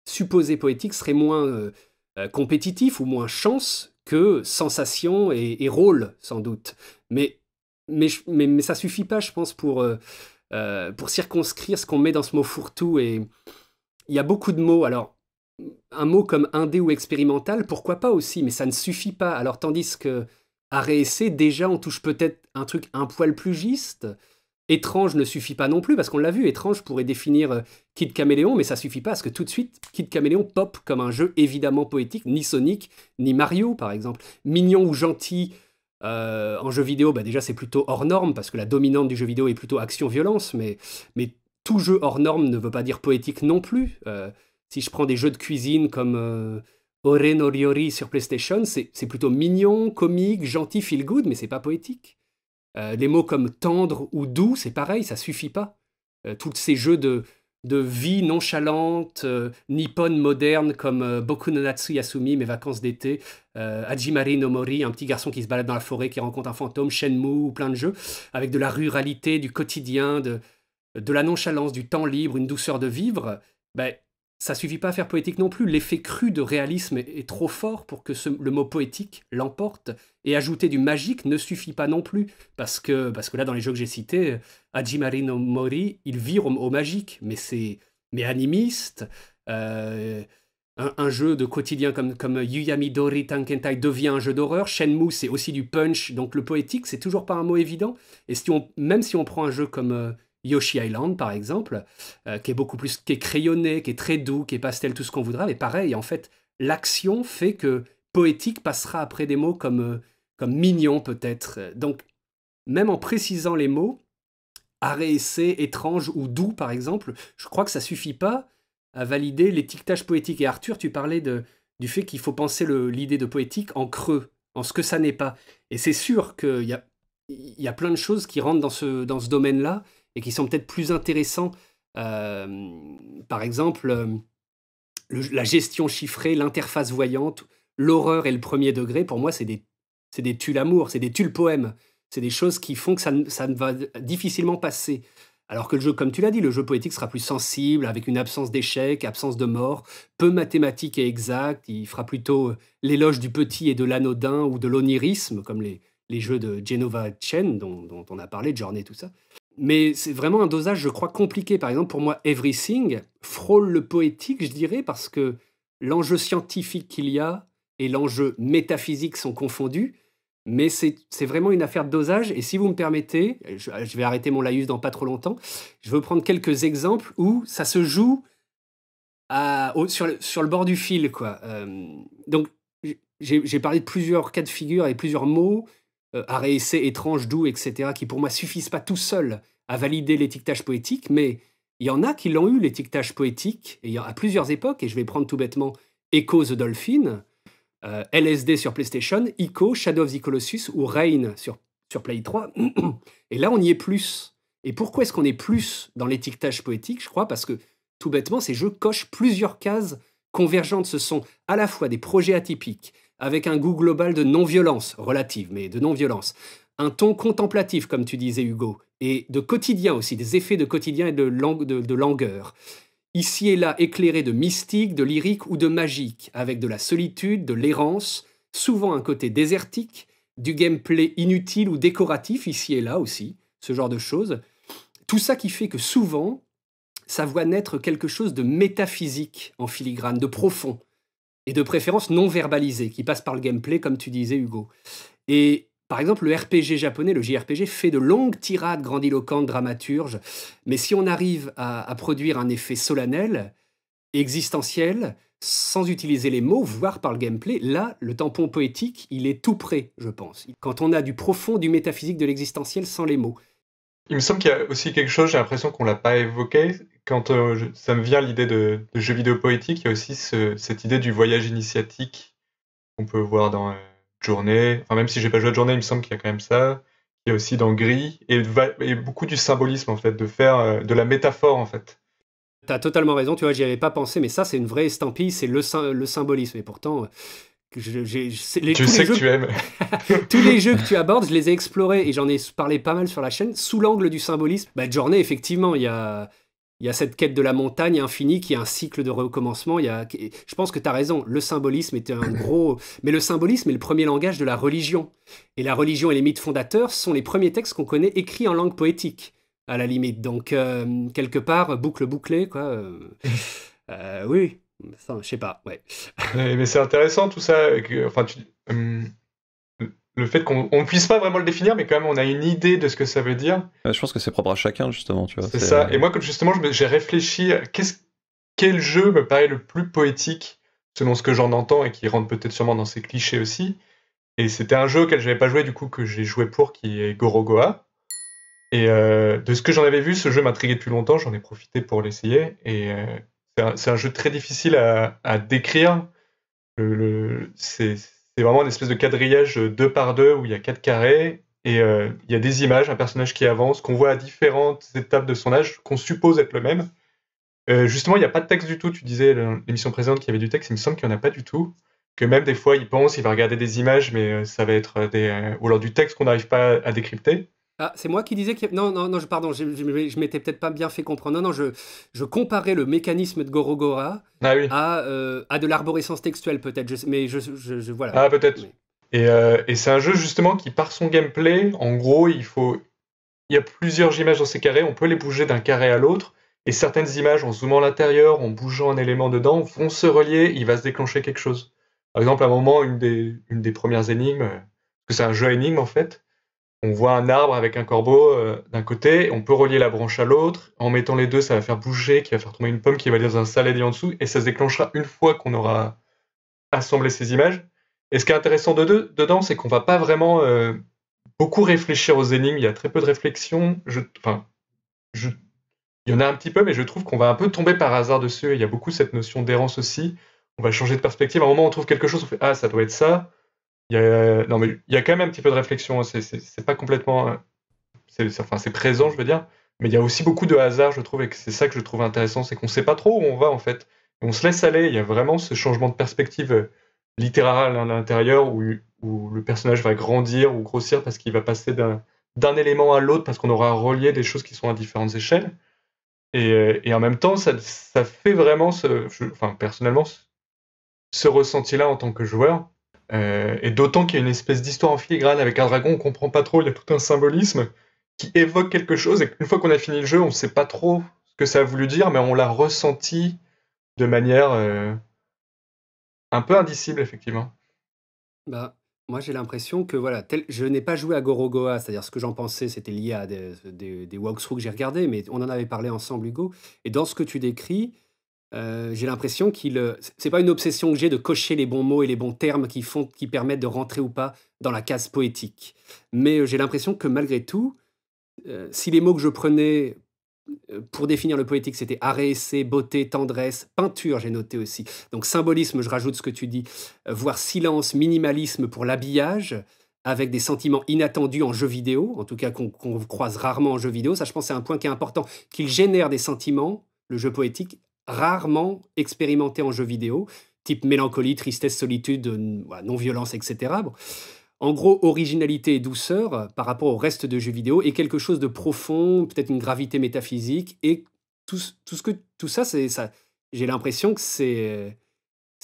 supposé poétique, serait moins euh, euh, compétitif ou moins chance que sensation et, rôle, sans doute. Mais mais, mais, mais, ça suffit pas, je pense, pour, euh, euh, pour circonscrire ce qu'on met dans ce mot fourre-tout. Et il y a beaucoup de mots. Alors, un mot comme indé ou expérimental, pourquoi pas aussi, mais ça ne suffit pas. Alors, tandis que réessayer, déjà, on touche peut-être un truc un poil plus giste. Étrange ne suffit pas non plus, parce qu'on l'a vu, étrange pourrait définir euh, Kid Caméléon, mais ça suffit pas, parce que tout de suite, Kid Caméléon pop comme un jeu évidemment poétique, ni Sonic, ni Mario, par exemple. Mignon ou gentil, euh, en jeu vidéo, bah, déjà, c'est plutôt hors norme, parce que la dominante du jeu vidéo est plutôt action-violence, mais, tout jeu hors norme ne veut pas dire poétique non plus. Euh, si je prends des jeux de cuisine comme euh, Ore no Ryori sur PlayStation, c'est plutôt mignon, comique, gentil, feel good, mais c'est pas poétique. Des mots comme tendre ou doux, c'est pareil, ça suffit pas. tous ces jeux de, de vie nonchalante, euh, nippone moderne comme beaucoup Boku no Yasumi, mes vacances d'été, euh, Hajimari no Mori, un petit garçon qui se balade dans la forêt, qui rencontre un fantôme, Shenmue, plein de jeux, avec de la ruralité, du quotidien, de, de la nonchalance, du temps libre, une douceur de vivre. Ben, ça suffit pas à faire poétique non plus. L'effet cru de réalisme est trop fort pour que le mot poétique l'emporte. Et ajouter du magique ne suffit pas non plus. Parce que, parce que là, dans les jeux que j'ai cités, Hajimari no Mori, il vire au, magique. Mais c'est mais animiste. Euh, un, jeu de quotidien comme, comme Dori Tankentai devient un jeu d'horreur. Shenmue, c'est aussi du punch. Donc le poétique, c'est toujours pas un mot évident. Et même si on prend un jeu comme. Euh, Yoshi Island, par exemple, euh, qui est beaucoup plus, qui crayonné, qui est très doux, qui est pastel, tout ce qu'on voudra, mais pareil, en fait, l'action fait que poétique passera après des mots comme, euh, comme mignon, peut-être. Donc, même en précisant les mots, arrêt, étrange ou doux, par exemple, je crois que ça suffit pas à valider l'étiquetage poétique. Et Arthur, tu parlais de, du fait qu'il faut penser l'idée de poétique en creux, en ce que ça n'est pas. Et c'est sûr qu'il y a, y a plein de choses qui rentrent dans ce, dans ce domaine-là, et qui sont peut-être plus intéressants. Euh, par exemple, euh, la gestion chiffrée, l'interface voyante, l'horreur et le premier degré, pour moi, c'est des, c'est des l'amour, c'est des tuls poèmes poème. C'est des choses qui font que ça ne, ça va difficilement passer. Alors que le jeu, comme tu l'as dit, le jeu poétique sera plus sensible, avec une absence d'échec, absence de mort, peu mathématique et exact. Il fera plutôt euh, l'éloge du petit et de l'anodin ou de l'onirisme, comme les, les jeux de Genova Chen, dont, dont, on a parlé, de Journée, tout ça. Mais c'est vraiment un dosage, je crois, compliqué. Par exemple, pour moi, Everything frôle le poétique, je dirais, parce que l'enjeu scientifique qu'il y a et l'enjeu métaphysique sont confondus. Mais c'est vraiment une affaire de dosage. Et si vous me permettez, je, vais arrêter mon laïus dans pas trop longtemps, je veux prendre quelques exemples où ça se joue sur, sur, le bord du fil. quoi. Euh, donc, j'ai parlé de plusieurs cas de figure et plusieurs mots euh, et essai étrange, doux, etc., qui pour moi suffisent pas tout seuls à valider l'étiquetage poétique, mais il y en a qui l'ont eu, l'étiquetage poétique, et à plusieurs époques, et je vais prendre tout bêtement Echo the Dolphin, euh, LSD sur PlayStation, Ico, Shadow of the Colossus ou Rain sur, sur Play 3. et là, on y est plus. Et pourquoi est-ce qu'on est plus dans l'étiquetage poétique Je crois parce que, tout bêtement, ces jeux cochent plusieurs cases convergentes. Ce sont à la fois des projets atypiques, avec un goût global de non-violence, relative, mais de non-violence, un ton contemplatif, comme tu disais Hugo, et de quotidien aussi, des effets de quotidien et de, langueur ici et là éclairé de mystique, de lyrique ou de magique, avec de la solitude, de l'errance, souvent un côté désertique, du gameplay inutile ou décoratif ici et là aussi, ce genre de choses. Tout ça qui fait que souvent, ça voit naître quelque chose de métaphysique en filigrane, de profond, et de préférence non verbalisée, qui passe par le gameplay, comme tu disais, Hugo. Et par exemple, le RPG japonais, le JRPG, fait de longues tirades grandiloquentes, dramaturges, mais si on arrive à, produire un effet solennel, existentiel, sans utiliser les mots, voire par le gameplay, là, le tampon poétique, il est tout prêt, je pense. Quand on a du profond, du métaphysique, de l'existentiel sans les mots. Il me semble qu'il y a aussi quelque chose, j'ai l'impression qu'on ne l'a pas évoqué, quand euh, ça me vient l'idée de, jeux jeu vidéo poétique, il y a aussi cette idée du voyage initiatique qu'on peut voir dans euh, Journée. Enfin, même si j'ai pas joué à Journée, il me semble qu'il y a quand même ça. Il y a aussi dans Gris et, beaucoup du symbolisme en fait, de faire euh, de la métaphore en fait. as totalement raison, tu vois, j'y avais pas pensé, mais ça c'est une vraie estampille, c'est le, le symbolisme. Et pourtant, je, les, sais que tu aimes. tous les jeux que tu abordes, je les ai explorés et j'en ai parlé pas mal sur la chaîne sous l'angle du symbolisme. Bah, journée, effectivement, il y a il y a cette quête de la montagne infinie qui est un cycle de recommencement. Il y a... Je pense que tu as raison, le symbolisme était un gros... Mais le symbolisme est le premier langage de la religion. Et la religion et les mythes fondateurs sont les premiers textes qu'on connaît écrits en langue poétique, à la limite. Donc, euh, quelque part, boucle bouclée, quoi. Euh, euh, oui, je je sais pas, ouais. mais c'est intéressant tout ça. Enfin, tu... Hum, le fait qu'on ne puisse pas vraiment le définir, mais quand même on a une idée de ce que ça veut dire. Euh, je pense que c'est propre à chacun, justement. Tu vois, c'est ça. Et moi, justement, j'ai réfléchi à quel jeu me paraît le plus poétique, selon ce que j'en entends, et qui rentre peut-être sûrement dans ces clichés aussi. Et c'était un jeu auquel je n'avais pas joué, du coup, que j'ai joué pour, qui est Gorogoa. Et euh, de ce que j'en avais vu, ce jeu m'intriguait depuis longtemps, j'en ai profité pour l'essayer. Et euh, c'est un, jeu très difficile à, décrire. c'est c'est vraiment une espèce de quadrillage euh, deux par deux où il y a quatre carrés et euh, il y a des images, un personnage qui avance, qu'on voit à différentes étapes de son âge, qu'on suppose être le même. Euh, justement, il n'y a pas de texte du tout. Tu disais l'émission présente qu'il y avait du texte, il me semble qu'il n'y en a pas du tout. Que même des fois, il pense, il va regarder des images, mais ça va être des. ou alors du texte qu'on n'arrive pas à décrypter. Ah, c'est moi qui disais que... Non, non, non, je, pardon, je, je, m'étais peut-être pas bien fait comprendre. Non, non, je, je comparais le mécanisme de Gorogora ah euh, à, de l'arborescence textuelle, peut-être. mais je, voilà. Ah, peut-être. Euh, et, c'est un jeu, justement, qui, par son gameplay, en gros, il faut... Il y a plusieurs images dans ces carrés, on peut les bouger d'un carré à l'autre, et certaines images, en zoomant l'intérieur, en bougeant un élément dedans, vont se relier, il va se déclencher quelque chose. Par exemple, à un moment, une des, une des premières énigmes, euh, parce que c'est un jeu énigme en fait, on voit un arbre avec un corbeau euh, d'un côté, on peut relier la branche à l'autre. En mettant les deux, ça va faire bouger, qui va faire tomber une pomme qui va aller dans un saladier en dessous, et ça se déclenchera une fois qu'on aura assemblé ces images. Et ce qui est intéressant de dedans, c'est qu'on va pas vraiment euh, beaucoup réfléchir aux énigmes. Il y a très peu de réflexion. Je, il y en a un petit peu, mais je trouve qu'on va un peu tomber par hasard dessus. il y a beaucoup cette notion d'errance aussi. On va changer de perspective. À un moment, on trouve quelque chose, on fait ah ça doit être ça il y a, non, mais il quand même un petit peu de réflexion. Hein. C'est pas complètement. Euh, c'est enfin, présent, je veux dire. Mais il y a aussi beaucoup de hasard, je trouve, et c'est ça que je trouve intéressant. C'est qu'on sait pas trop où on va, en fait. On se laisse aller. Il y a vraiment ce changement de perspective euh, littérale à l'intérieur où, où, le personnage va grandir ou grossir parce qu'il va passer d'un élément à l'autre parce qu'on aura relié des choses qui sont à différentes échelles. Et, euh, et en même temps, ça, ça fait vraiment ce. enfin, personnellement, ce ressenti-là en tant que joueur euh, et d'autant qu'il y a une espèce d'histoire en filigrane avec un dragon, on comprend pas trop, il y a tout un symbolisme qui évoque quelque chose, et une fois qu'on a fini le jeu, on ne sait pas trop ce que ça a voulu dire, mais on l'a ressenti de manière euh, un peu indicible, effectivement. Bah, moi, j'ai l'impression que voilà, je n'ai pas joué à Gorogoa, c'est-à-dire ce que j'en pensais, c'était lié à des, des, des que j'ai regardés, mais on en avait parlé ensemble, Hugo. Et dans ce que tu décris, euh, j'ai l'impression qu'il. Euh, c'est pas une obsession que j'ai de cocher les bons mots et les bons termes qui permettent de rentrer ou pas dans la case poétique. Mais euh, j'ai l'impression que malgré tout, si les mots que je prenais pour définir le poétique, c'était arrêt, essai, beauté, tendresse, peinture, j'ai noté aussi. Donc symbolisme, je rajoute ce que tu dis, voir voire silence, minimalisme pour l'habillage, avec des sentiments inattendus en jeu vidéo, en tout cas qu'on croise rarement en jeu vidéo. Ça, je pense, c'est un point qui est important, qu'il génère des sentiments, le jeu poétique, rarement expérimenté en jeu vidéo, type mélancolie, tristesse, solitude, euh, non-violence, etc. En gros, originalité et douceur euh, par rapport au reste de jeux vidéo et quelque chose de profond, peut-être une gravité métaphysique et tout, ce que tout ça, ça. J'ai l'impression que c'est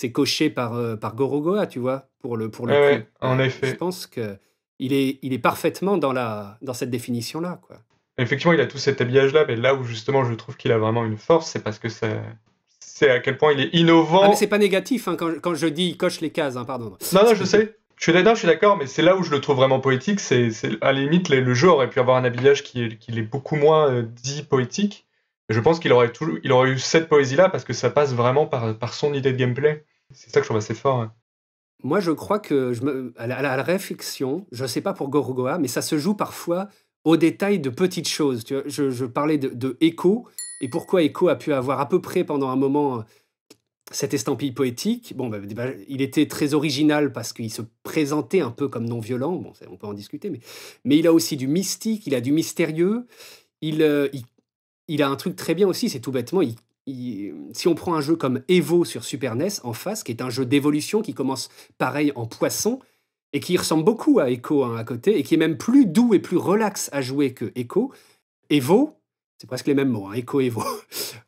euh, coché par par Gorogoa, tu vois, pour le pour le. Eh en effet. Je pense qu'il est il est parfaitement dans la dans cette définition là, quoi effectivement, il a tout cet habillage-là, mais là où justement je trouve qu'il a vraiment une force, c'est parce que c'est à quel point il est innovant. Ah, mais c'est pas négatif hein, quand, je dis il coche les cases, hein, pardon. Non, non, je sais. Je suis d'accord, mais c'est là où je le trouve vraiment poétique. C'est, à la limite, le jeu aurait pu avoir un habillage qui est, beaucoup moins euh, dit poétique. je pense qu'il aurait, aurait eu cette poésie-là parce que ça passe vraiment par, son idée de gameplay. C'est ça que je trouve assez fort. Hein. Moi, je crois que, à, la, la, réflexion, je ne sais pas pour Gorogoa, mais ça se joue parfois au détail de petites choses. Tu vois, je, parlais de, Echo et pourquoi Echo a pu avoir à peu près pendant un moment euh, cette estampille poétique. Bon, bah, bah, il était très original parce qu'il se présentait un peu comme non-violent. Bon, on peut en discuter, mais, mais il a aussi du mystique, il a du mystérieux. Il, euh, il, a un truc très bien aussi, c'est tout bêtement, si on prend un jeu comme Evo sur Super NES en face, qui est un jeu d'évolution qui commence pareil en poisson, et qui ressemble beaucoup à Echo hein, à côté, et qui est même plus doux et plus relax à jouer que Echo. Evo, c'est presque les mêmes mots, hein, Echo et Evo.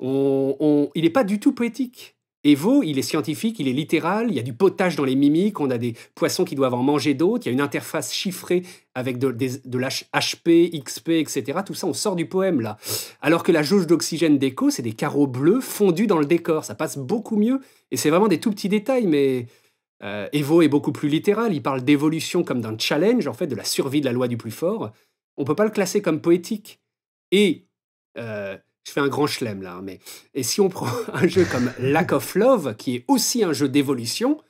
il n'est pas du tout poétique. Evo, il est scientifique, il est littéral, il y a du potage dans les mimiques, on a des poissons qui doivent en manger d'autres, il y a une interface chiffrée avec de, de l'HP, XP, etc. Tout ça, on sort du poème là. Alors que la jauge d'oxygène d'Echo, c'est des carreaux bleus fondus dans le décor, ça passe beaucoup mieux, et c'est vraiment des tout petits détails, mais euh, Evo est beaucoup plus littéral, il parle d'évolution comme d'un challenge, en fait, de la survie de la loi du plus fort. On ne peut pas le classer comme poétique. Et, euh, je fais un grand chelem là, hein, mais et si on prend un jeu comme Lack of Love, qui est aussi un jeu d'évolution,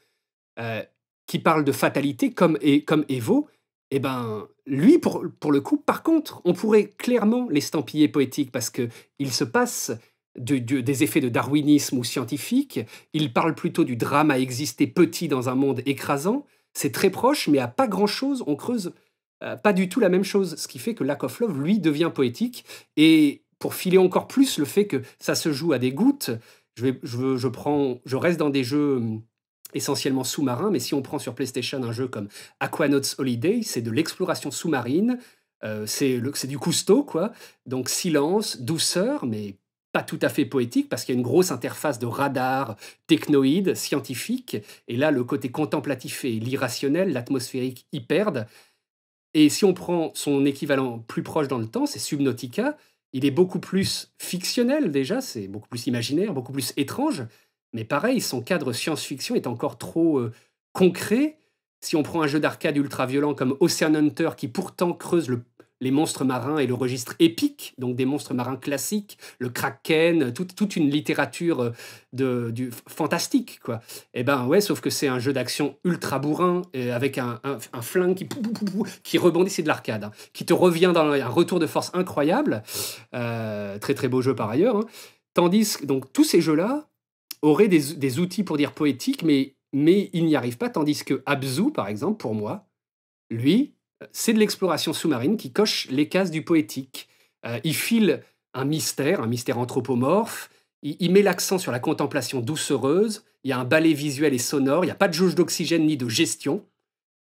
euh, qui parle de fatalité comme, et, comme Evo, eh ben, lui, pour, pour le coup, par contre, on pourrait clairement l'estampiller poétique parce que il se passe des effets de darwinisme ou scientifique, il parle plutôt du drame à exister petit dans un monde écrasant. C'est très proche, mais à pas grand-chose, on creuse euh, pas du tout la même chose. Ce qui fait que Lack of Love, lui, devient poétique. Et pour filer encore plus le fait que ça se joue à des gouttes, je, vais, je, prends, je reste dans des jeux hum, essentiellement sous-marins, mais si on prend sur PlayStation un jeu comme Aquanauts Holiday, c'est de l'exploration sous-marine, euh, c'est du cousteau, quoi. Donc silence, douceur, mais tout à fait poétique parce qu'il y a une grosse interface de radar technoïde, scientifique, et là le côté contemplatif et l'irrationnel, l'atmosphérique y perdent. Et si on prend son équivalent plus proche dans le temps, c'est Subnautica, il est beaucoup plus fictionnel déjà, c'est beaucoup plus imaginaire, beaucoup plus étrange, mais pareil, son cadre science-fiction est encore trop euh, concret. Si on prend un jeu d'arcade ultra-violent comme Ocean Hunter, qui pourtant creuse le les monstres marins et le registre épique, donc des monstres marins classiques, le kraken, toute une littérature euh, de, du fantastique, quoi. Et eh ben ouais, sauf que c'est un jeu d'action ultra bourrin, avec un, flingue qui, qui rebondit, c'est de l'arcade, hein, qui te revient dans un retour de force incroyable. Euh, très très beau jeu par ailleurs. Hein. Tandis que donc, tous ces jeux-là auraient des, outils pour dire poétiques, mais, mais ils n'y arrivent pas. Tandis que Abzu, par exemple, pour moi, lui, euh, c'est de l'exploration sous-marine qui coche les cases du poétique. Euh, il file un mystère, un mystère anthropomorphe, il, met l'accent sur la contemplation doucereuse, il y a un ballet visuel et sonore, il n'y a pas de jauge d'oxygène ni de gestion,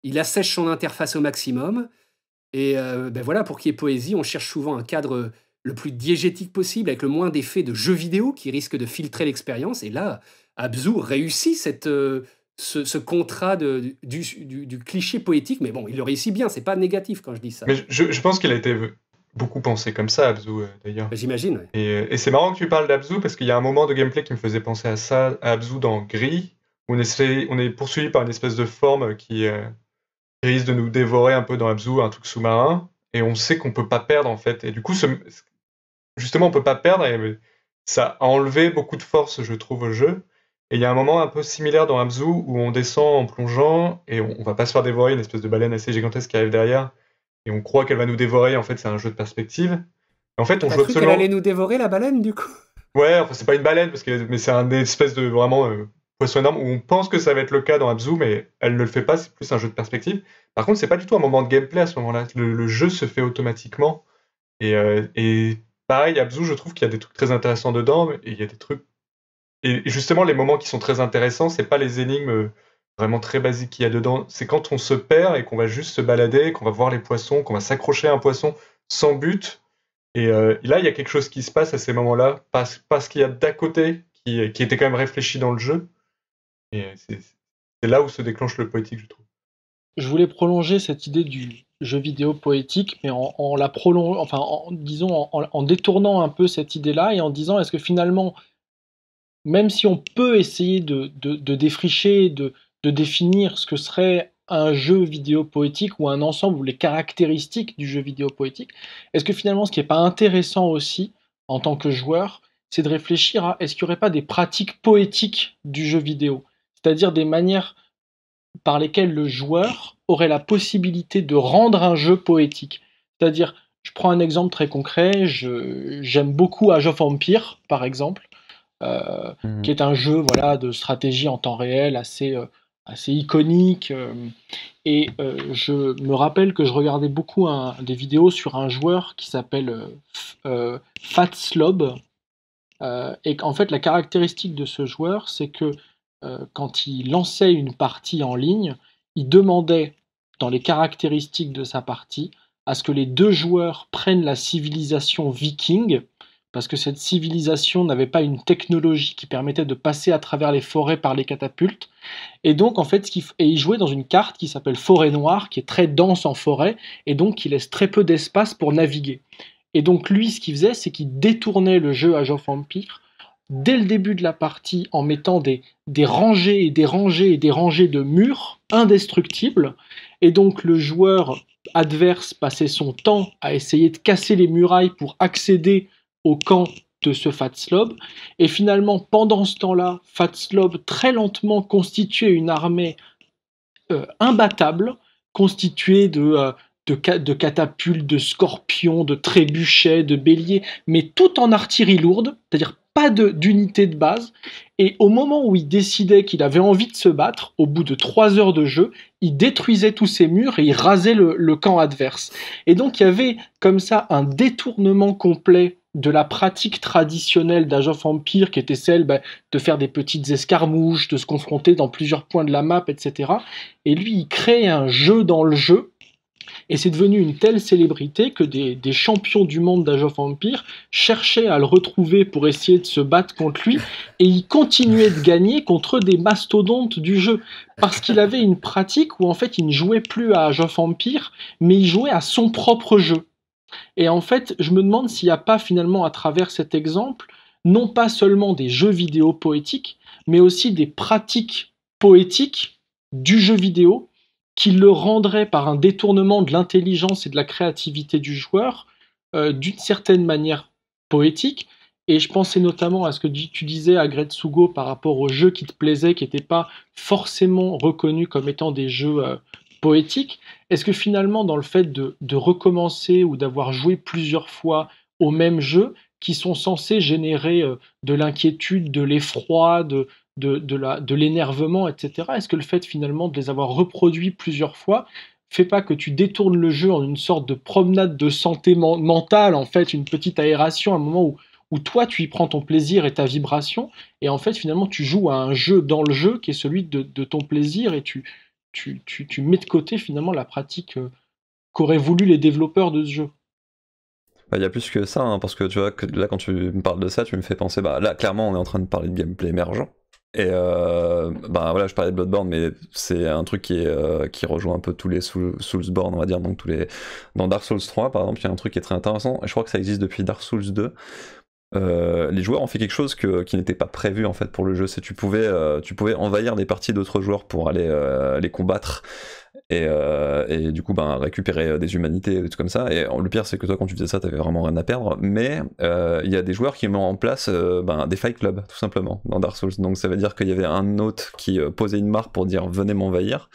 il assèche son interface au maximum, et euh, ben voilà, pour qu'il y ait poésie, on cherche souvent un cadre le plus diégétique possible, avec le moins d'effets de jeux vidéo qui risquent de filtrer l'expérience, et là, Abzu réussit cette, ce, contrat de, du, cliché poétique, mais bon, il le réussit bien, c'est pas négatif quand je dis ça. Mais je, pense qu'il a été beaucoup pensé comme ça, Abzu, euh, d'ailleurs. Bah, j'imagine. Euh, et, c'est marrant que tu parles d'Abzu, parce qu'il y a un moment de gameplay qui me faisait penser à ça, à Abzu dans Gris, où on, on est poursuivi par une espèce de forme euh, qui, risque de nous dévorer un peu dans Abzu, un truc sous-marin, et on sait qu'on peut pas perdre, en fait. Et du coup, justement, on peut pas perdre, et ça a enlevé beaucoup de force, je trouve, au jeu. Et il y a un moment un peu similaire dans Abzu où on descend en plongeant et on, va pas se faire dévorer, une espèce de baleine assez gigantesque qui arrive derrière et on croit qu'elle va nous dévorer. En fait, c'est un jeu de perspective. Et en fait, on joue absolument. qu'elle allait nous dévorer la baleine du coup Ouais, enfin, c'est pas une baleine, parce que... mais c'est un espèce de vraiment euh, poisson énorme où on pense que ça va être le cas dans Abzu, mais elle ne le fait pas, c'est plus un jeu de perspective. Par contre, c'est pas du tout un moment de gameplay à ce moment-là. Le, jeu se fait automatiquement. Et, euh, et pareil, Abzu, je trouve qu'il y a des trucs très intéressants dedans, et il y a des trucs et, justement, les moments qui sont très intéressants, c'est pas les énigmes euh, vraiment très basiques qu'il y a dedans. C'est quand on se perd et qu'on va juste se balader, qu'on va voir les poissons, qu'on va s'accrocher à un poisson sans but. Et euh, là, il y a quelque chose qui se passe à ces moments-là, parce, parce qu'il y a d'à côté qui, était quand même réfléchi dans le jeu. Et euh, c'est là où se déclenche le poétique, je trouve. Je voulais prolonger cette idée du jeu vidéo poétique, mais en, la prolongeant, enfin, en, disons, en, détournant un peu cette idée-là et en disant est-ce que finalement même si on peut essayer de, défricher, de, de, définir ce que serait un jeu vidéo poétique ou un ensemble ou les caractéristiques du jeu vidéo poétique, est-ce que finalement ce qui n'est pas intéressant aussi en tant que joueur, c'est de réfléchir à est-ce qu'il n'y aurait pas des pratiques poétiques du jeu vidéo, c'est-à-dire des manières par lesquelles le joueur aurait la possibilité de rendre un jeu poétique. C'est-à-dire, je prends un exemple très concret, j'aime beaucoup Age of Empire, par exemple, euh, mmh. qui est un jeu voilà, de stratégie en temps réel assez, euh, assez iconique. Euh, et je me rappelle que je regardais beaucoup des vidéos sur un joueur qui s'appelle Fat Slob. et en fait, la caractéristique de ce joueur, c'est que quand il lançait une partie en ligne, il demandait dans les caractéristiques de sa partie à ce que les deux joueurs prennent la civilisation viking parce que cette civilisation n'avait pas une technologie qui permettait de passer à travers les forêts par les catapultes. Et donc, en fait, ce et il jouait dans une carte qui s'appelle Forêt Noire, qui est très dense en forêt, et donc qui laisse très peu d'espace pour naviguer. Et donc, lui, ce qu'il faisait, c'est qu'il détournait le jeu Age of Empire dès le début de la partie en mettant des, des rangées et des rangées et des rangées de murs indestructibles. Et donc, le joueur adverse passait son temps à essayer de casser les murailles pour accéder au camp de ce Fatslob. Et finalement, pendant ce temps-là, Fatslob très lentement constituait une armée euh, imbattable, constituée de, euh, de, catapultes, de scorpions, de trébuchets, de béliers, mais tout en artillerie lourde, c'est-à-dire pas d'unité de, base. Et au moment où il décidait qu'il avait envie de se battre, au bout de trois heures de jeu, il détruisait tous ses murs et il rasait le, le camp adverse. Et donc il y avait comme ça un détournement complet de la pratique traditionnelle d'Age of Empire, qui était celle bah, de faire des petites escarmouches, de se confronter dans plusieurs points de la map, etc. Et lui, il crée un jeu dans le jeu, et c'est devenu une telle célébrité que des, des champions du monde d'Age of Empire cherchaient à le retrouver pour essayer de se battre contre lui, et il continuait de gagner contre des mastodontes du jeu, parce qu'il avait une pratique où en fait il ne jouait plus à Age of Empire, mais il jouait à son propre jeu. Et en fait, je me demande s'il n'y a pas finalement à travers cet exemple, non pas seulement des jeux vidéo poétiques, mais aussi des pratiques poétiques du jeu vidéo qui le rendraient par un détournement de l'intelligence et de la créativité du joueur euh, d'une certaine manière poétique. Et je pensais notamment à ce que tu disais à Gretsugo par rapport aux jeux qui te plaisaient, qui n'étaient pas forcément reconnus comme étant des jeux euh, poétiques. Est-ce que finalement, dans le fait de, recommencer ou d'avoir joué plusieurs fois au même jeu, qui sont censés générer euh, de l'inquiétude, de l'effroi, de, de, de l'énervement, etc., est-ce que le fait finalement de les avoir reproduits plusieurs fois fait pas que tu détournes le jeu en une sorte de promenade de santé mentale, en fait, une petite aération, un moment où, où toi, tu y prends ton plaisir et ta vibration, et en fait, finalement, tu joues à un jeu dans le jeu qui est celui de, de ton plaisir, et tu, tu, mets de côté finalement la pratique euh, qu'auraient voulu les développeurs de ce jeu. Bah, il y a plus que ça, hein, parce que tu vois, que là quand tu me parles de ça, tu me fais penser, bah là clairement on est en train de parler de gameplay émergent. Et euh, bah voilà, je parlais de Bloodborne, mais c'est un truc qui, euh, qui rejoint un peu tous les Soulsborne, on va dire. Donc tous les... Dans Dark Souls 3, par exemple, il y a un truc qui est très intéressant, et je crois que ça existe depuis Dark Souls 2, euh, les joueurs ont fait quelque chose qui n'était pas prévu en fait pour le jeu. C'est tu pouvais, euh, tu pouvais envahir des parties d'autres joueurs pour aller euh, les combattre et, du coup ben, récupérer des humanités et tout comme ça. Et le pire c'est que toi quand tu faisais ça tu t'avais vraiment rien à perdre. Mais il y a des joueurs qui mettent en place ben, des fight clubs tout simplement dans Dark Souls. Donc ça veut dire qu'il y avait un hôte qui posait une marque pour dire venez m'envahir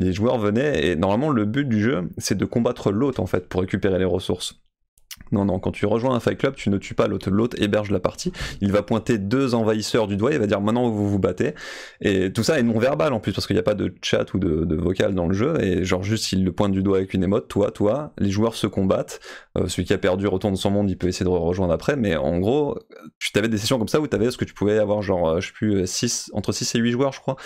les joueurs venaient et normalement le but du jeu c'est de combattre l'hôte en fait pour récupérer les ressources. Non, non, quand tu rejoins un fight club, tu ne tues pas l'autre, l'autre héberge la partie. Il va pointer deux envahisseurs du doigt, il va dire maintenant vous vous battez. Et tout ça est non verbal en plus, parce qu'il n'y a pas de chat ou de, vocal dans le jeu. Et genre, juste il le pointe du doigt avec une émote, toi, toi, les joueurs se combattent. Euh, celui qui a perdu retourne son monde, il peut essayer de rejoindre après. Mais en gros, tu t'avais des sessions comme ça où tu avais ce que tu pouvais avoir, genre, euh, je sais plus, entre 6 et 8 joueurs, je crois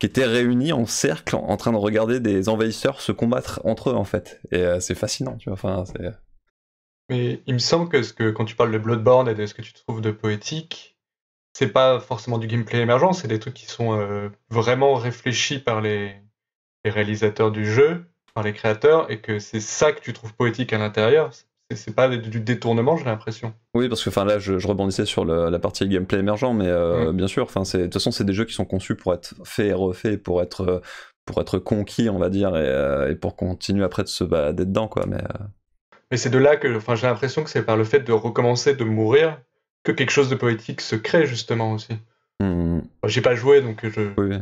qui étaient réunis en cercle en train de regarder des envahisseurs se combattre entre eux en fait et euh, c'est fascinant tu vois enfin c'est mais il me semble que, quand tu parles de Bloodborne et de ce que tu trouves de poétique, c'est pas forcément du gameplay émergent, c'est des trucs qui sont euh, vraiment réfléchis par les, réalisateurs du jeu, par les créateurs, et que c'est ça que tu trouves poétique à l'intérieur. C'est pas du détournement, j'ai l'impression. Oui, parce que enfin là, je, rebondissais sur la partie gameplay émergent, mais euh, mmh. bien sûr, enfin de toute façon, c'est des jeux qui sont conçus pour être faits et refaits, pour être pour être conquis, on va dire, et, euh, pour continuer après de se balader dedans, quoi. Mais mais c'est de là que, enfin, j'ai l'impression que c'est par le fait de recommencer de mourir que quelque chose de poétique se crée justement aussi. Hmm. j'ai pas joué donc je. Oui.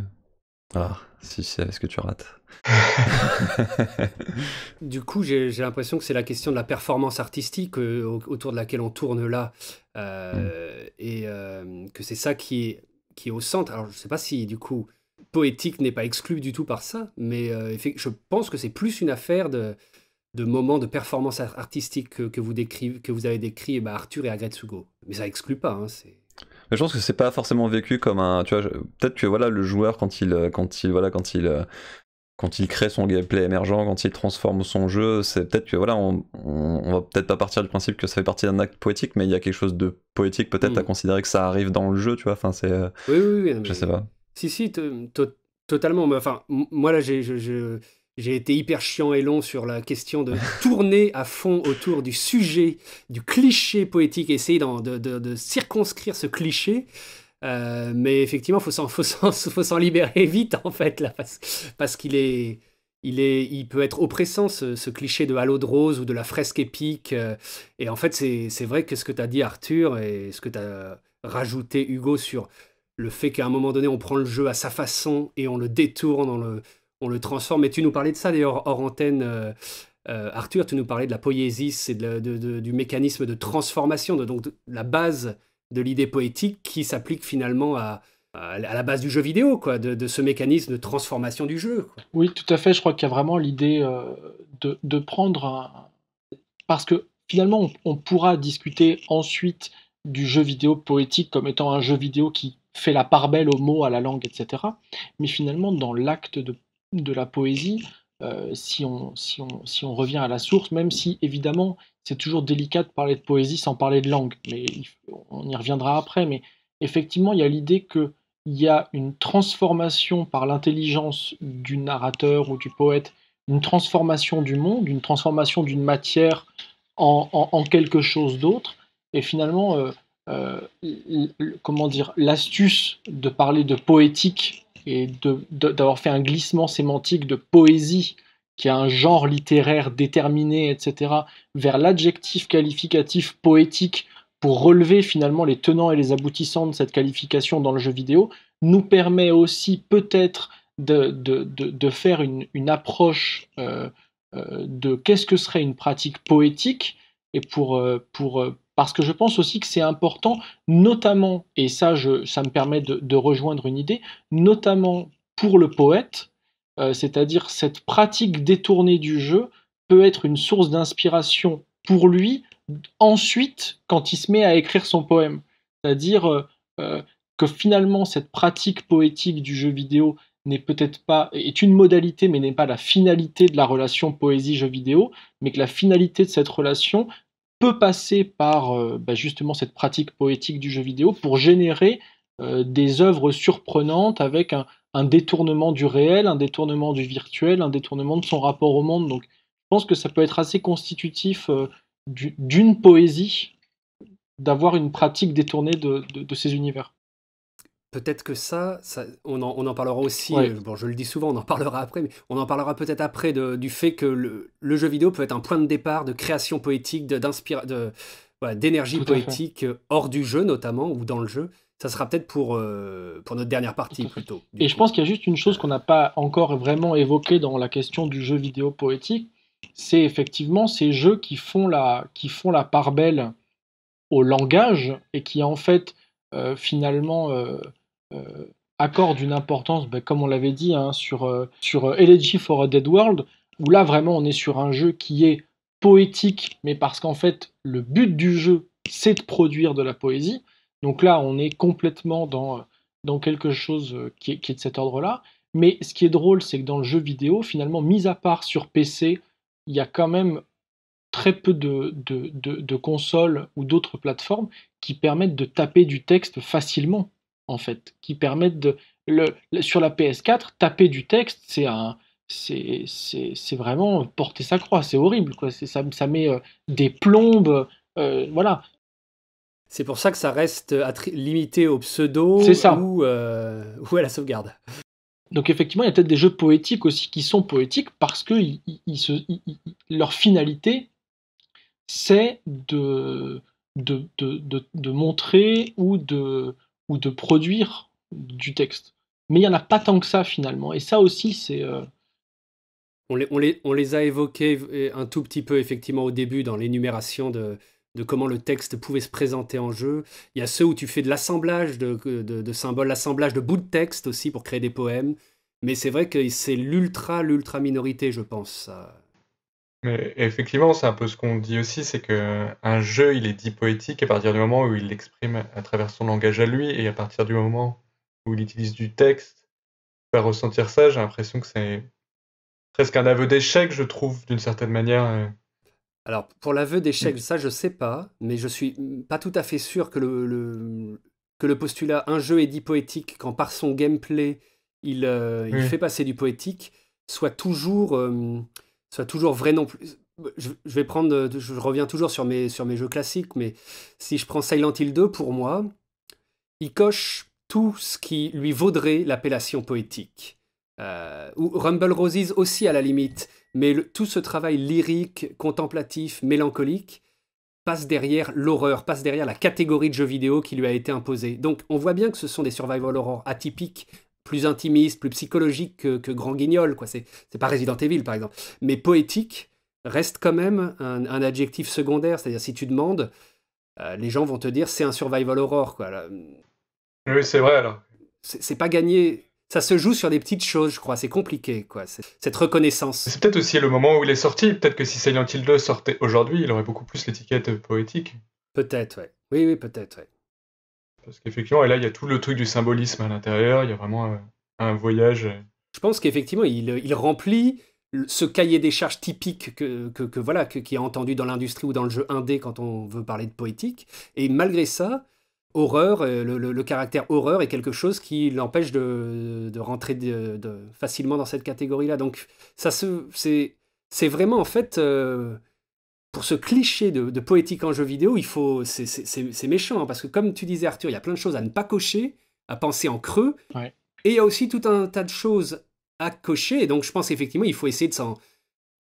Ah, si c'est ce que tu rates. du coup, j'ai l'impression que c'est la question de la performance artistique euh, autour de laquelle on tourne là, euh, hmm. et euh, que c'est ça qui est, qui est au centre. Alors, je sais pas si du coup poétique n'est pas exclu du tout par ça, mais je pense que c'est plus une affaire de de moments de performance artistique que, vous, décrivez, que vous avez décrits eh bah, ben, Arthur et Agretsugo. Mais ça exclut pas. Hein, mais je pense que c'est pas forcément vécu comme un. Tu vois, peut-être que voilà, le joueur, quand il, quand il, voilà, quand il, quand il crée son gameplay émergent, quand il transforme son jeu, c'est peut-être que voilà, on, va peut-être pas partir du principe que ça fait partie d'un acte poétique, mais il y a quelque chose de poétique peut-être à mm. considérer que ça arrive dans le jeu, tu vois. Enfin, c'est. Euh, oui, oui, oui. Je sais pas. Si, si, totalement. Enfin, moi là, j'ai, je, j'ai été hyper chiant et long sur la question de tourner à fond autour du sujet, du cliché poétique, essayer de, circonscrire ce cliché. Euh, mais effectivement, il faut s'en, libérer vite, en fait, là, parce, qu'il est, il est, il peut être oppressant, ce, cliché de halo de rose ou de la fresque épique. Euh, et en fait, c'est, vrai que ce que tu as dit, Arthur, et ce que tu as rajouté, Hugo, sur le fait qu'à un moment donné, on prend le jeu à sa façon et on le détourne, dans le, on le transforme. Et tu nous parlais de ça d'ailleurs hors antenne, euh, euh, Arthur, tu nous parlais de la poésie, c'est de, du mécanisme de transformation, de, donc la base de l'idée poétique qui s'applique finalement à, à, la base du jeu vidéo, quoi, de, ce mécanisme de transformation du jeu. Oui, tout à fait. Je crois qu'il y a vraiment l'idée euh, de, prendre un... Parce que finalement, on, on pourra discuter ensuite du jeu vidéo poétique comme étant un jeu vidéo qui fait la part belle aux mots, à la langue, etc. Mais finalement, dans l'acte de de la poésie, euh, si, on, si, on, revient à la source, même si évidemment c'est toujours délicat de parler de poésie sans parler de langue, mais on y reviendra après, mais effectivement il y a l'idée qu'il y a une transformation par l'intelligence du narrateur ou du poète, une transformation du monde, une transformation d'une matière en, quelque chose d'autre, et finalement, euh, euh, comment dire, l'astuce de parler de poétique et d'avoir fait un glissement sémantique de poésie, qui a un genre littéraire déterminé, etc., vers l'adjectif qualificatif poétique pour relever finalement les tenants et les aboutissants de cette qualification dans le jeu vidéo, nous permet aussi peut-être de, faire une, approche euh, euh, de qu'est-ce que serait une pratique poétique. Et pour, euh, pour, parce que je pense aussi que c'est important, notamment, et ça, je, ça me permet de, rejoindre une idée, notamment pour le poète, euh, c'est-à-dire cette pratique détournée du jeu peut être une source d'inspiration pour lui ensuite quand il se met à écrire son poème. C'est-à-dire euh, euh, que finalement cette pratique poétique du jeu vidéo n'est peut-être pas est une modalité mais n'est pas la finalité de la relation poésie jeu vidéo mais que la finalité de cette relation peut passer par euh, bah, justement cette pratique poétique du jeu vidéo pour générer euh, des œuvres surprenantes avec un, détournement du réel, un détournement du virtuel, un détournement de son rapport au monde. Donc je pense que ça peut être assez constitutif euh, d'une poésie d'avoir une pratique détournée de ces univers peut-être que ça, on, en, parlera aussi, euh, bon je le dis souvent, on en parlera après, mais on en parlera peut-être après du fait que le, jeu vidéo peut être un point de départ de création poétique, d'énergie poétique euh, hors du jeu notamment, ou dans le jeu. Ça sera peut-être pour, euh, pour notre dernière partie plutôt. Et je pense qu'il y a juste une chose qu'on n'a pas encore vraiment évoquée dans la question du jeu vidéo poétique, c'est effectivement ces jeux qui font la, qui font la part belle au langage et qui en fait finalement... Euh, accorde une importance, ben, comme on l'avait dit, hein, sur, euh, sur euh, Elegy for a Dead World, où là vraiment on est sur un jeu qui est poétique, mais parce qu'en fait le but du jeu c'est de produire de la poésie. Donc là on est complètement dans, quelque chose qui est, de cet ordre-là. Mais ce qui est drôle, c'est que dans le jeu vidéo, finalement, mis à part sur PC, il y a quand même très peu de consoles ou d'autres plateformes qui permettent de taper du texte facilement en fait, qui permettent de... Le, sur la PS4, taper du texte, c'est un... C'est vraiment porter sa croix, c'est horrible. Quoi. Ça, ça met euh, des plombes. Euh, voilà. C'est pour ça que ça reste limité au pseudo euh, Ou, à la sauvegarde. Donc effectivement, il y a peut-être des jeux poétiques aussi qui sont poétiques parce que se, leur finalité, c'est de, de, montrer ou de, ou de produire du texte. Mais il n'y en a pas tant que ça finalement. Et ça aussi, c'est... Euh, on, les, a évoqués euh, un tout petit peu effectivement au début dans l'énumération de, de comment le texte pouvait se présenter en jeu. Il y a ceux où tu fais de l'assemblage de, symboles, l'assemblage de bouts de texte aussi pour créer des poèmes. Mais c'est vrai que c'est l'ultra, l'ultra minorité, je pense. Mais effectivement, c'est un peu ce qu'on dit aussi, c'est que un jeu, il est dit poétique à partir du moment où il l'exprime à travers son langage à lui, et à partir du moment où il utilise du texte, va ressentir ça, j'ai l'impression que c'est presque un aveu d'échec, je trouve, d'une certaine manière. Euh. Alors, pour l'aveu d'échec, mm. ça, je sais pas, mais je suis pas tout à fait sûr que le, que le postulat un jeu est dit poétique quand par son gameplay, il, euh, il fait passer du poétique, soit toujours... Euh, soit toujours vrai non plus. Je, vais prendre, euh, je reviens toujours sur mes, sur mes jeux classiques, mais si je prends Silent Hill 2 pour moi, il coche tout ce qui lui vaudrait l'appellation poétique. Euh, ou Rumble Roses aussi à la limite, mais tout ce travail lyrique, contemplatif, mélancolique passe derrière l'horreur, passe derrière la catégorie de jeux vidéo qui lui a été imposée. Donc on voit bien que ce sont des survival horror atypiques, plus intimiste, plus psychologique que, Grand Guignol, quoi. C'est, pas Resident Evil, par exemple. Mais poétique reste quand même un, adjectif secondaire. C'est-à-dire, si tu demandes, euh, les gens vont te dire c'est un survival horror, quoi. Euh, oui, c'est vrai, alors. C'est, pas gagné. Ça se joue sur des petites choses, je crois. C'est compliqué, quoi. cette reconnaissance. C'est peut-être aussi le moment où il est sorti. Peut-être que si Silent Hill 2 sortait aujourd'hui, il aurait beaucoup plus l'étiquette poétique. Peut-être, ouais. Oui, oui, peut-être, ouais. Parce qu'effectivement, et là, il y a tout le truc du symbolisme à l'intérieur, il y a vraiment euh, un voyage. Euh. Je pense qu'effectivement, il, euh, remplit ce cahier des charges typique que, voilà qui est entendu dans l'industrie ou dans le jeu indé quand on veut parler de poétique. Et malgré ça, horreur, le, caractère horreur est quelque chose qui l'empêche de, rentrer de, facilement dans cette catégorie-là. Donc ça c'est, vraiment en fait pour ce cliché de, poétique en jeu vidéo, il faut, c'est méchant, hein, parce que comme tu disais Arthur, il y a plein de choses à ne pas cocher, à penser en creux, et il y a aussi tout un tas de choses à cocher, et donc je pense effectivement il faut essayer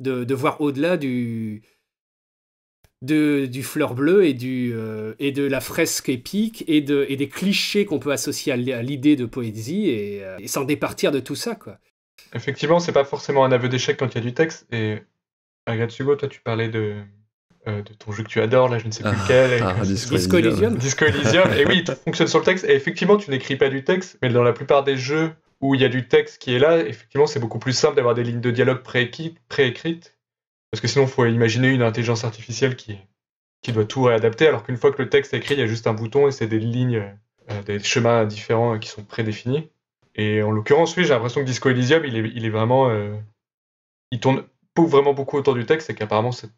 de, de, voir au-delà du, du fleur bleue et, euh, et de la fresque épique et, de, et des clichés qu'on peut associer à l'idée de poésie euh, et, s'en départir de tout ça. quoi. Effectivement, c'est pas forcément un aveu d'échec quand il y a du texte, et Hugo, toi tu parlais de euh, de ton jeu que tu adores, là, je ne sais plus quel ah, lequel. Ah, Disco, Elysium. Disco Elysium. et oui, il fonctionne sur le texte. Et effectivement, tu n'écris pas du texte, mais dans la plupart des jeux où il y a du texte qui est là, effectivement, c'est beaucoup plus simple d'avoir des lignes de dialogue préécrites. Pré parce que sinon, il faut imaginer une intelligence artificielle qui, qui doit tout réadapter, alors qu'une fois que le texte est écrit, il y a juste un bouton et c'est des lignes, euh, des chemins différents euh, qui sont prédéfinis. Et en l'occurrence, oui, j'ai l'impression que Disco Elysium, il est, il est vraiment. il tourne vraiment beaucoup autour du texte et qu'apparemment, c'est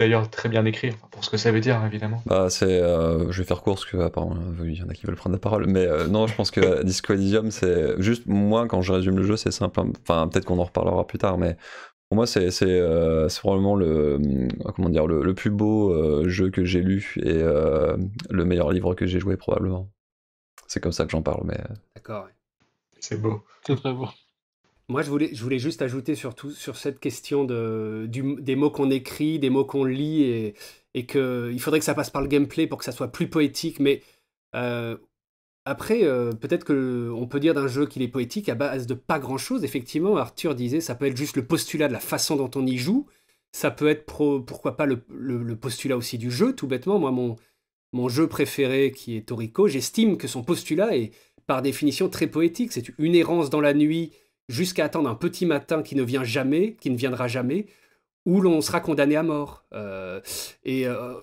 d'ailleurs très bien écrit, pour ce que ça veut dire évidemment. Bah, c'est, euh, je vais faire court parce que apparemment il y en a qui veulent prendre la parole, mais euh, non, je pense que Disco Elysium, c'est juste moi quand je résume le jeu, c'est simple. Hein. Enfin, peut-être qu'on en reparlera plus tard, mais pour moi, c'est c'est euh, probablement le comment dire le, le plus beau jeu que j'ai lu et le meilleur livre que j'ai joué probablement. C'est comme ça que j'en parle, mais. D'accord. C'est beau. C'est très beau. Moi, je voulais, juste ajouter surtout sur cette question de, des mots qu'on écrit, des mots qu'on lit, et, et faudrait que ça passe par le gameplay pour que ça soit plus poétique. Mais euh, après, euh, peut-être qu'on peut dire d'un jeu qu'il est poétique à base de pas grand-chose. Effectivement, Arthur disait, ça peut être juste le postulat de la façon dont on y joue. Ça peut être, pourquoi pas, le, postulat aussi du jeu, tout bêtement. Moi, mon, mon jeu préféré, qui est Toriko, j'estime que son postulat est par définition très poétique. C'est une errance dans la nuit jusqu'à attendre un petit matin qui ne vient jamais, qui ne viendra jamais, où l'on sera condamné à mort. Euh, euh,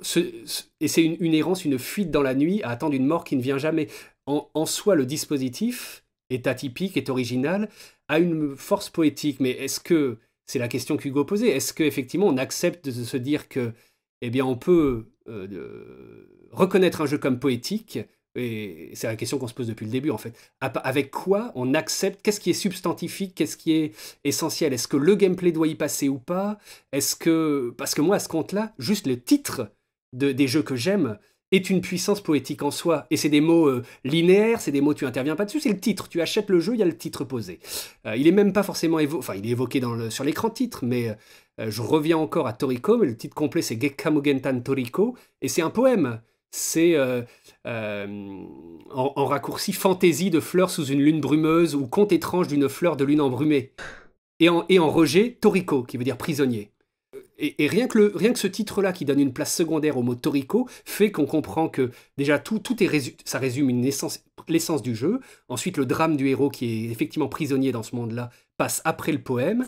et c'est une, errance, une fuite dans la nuit à attendre une mort qui ne vient jamais. En, soi, le dispositif est atypique, est original, a une force poétique. Mais est-ce que, c'est la question qu'Hugo posait, est-ce qu'effectivement on accepte de se dire que, eh bien, on peut euh, reconnaître un jeu comme poétique et c'est la question qu'on se pose depuis le début en fait, avec quoi on accepte, qu'est-ce qui est substantifique, qu'est-ce qui est essentiel, est-ce que le gameplay doit y passer ou pas, est que, parce que moi à ce compte-là, juste le titre des jeux que j'aime, est une puissance poétique en soi. Et c'est des mots euh, linéaires, c'est des mots, tu n'interviens pas dessus, c'est le titre. Tu achètes le jeu, il y a le titre posé. Euh, il est même pas forcément évoqué, enfin, il est évoqué sur l'écran titre, mais euh, je reviens encore à Toriko, mais le titre complet c'est Mugentan Toriko, et c'est un poème c'est euh, euh, en, raccourci fantaisie de fleurs sous une lune brumeuse ou conte étrange d'une fleur de lune embrumée. Et en, et en rejet, torico qui veut dire prisonnier. Euh, et, rien, que le, rien que ce titre-là, qui donne une place secondaire au mot torico fait qu'on comprend que déjà tout, tout est ça résume l'essence du jeu. Ensuite, le drame du héros qui est effectivement prisonnier dans ce monde-là passe après le poème.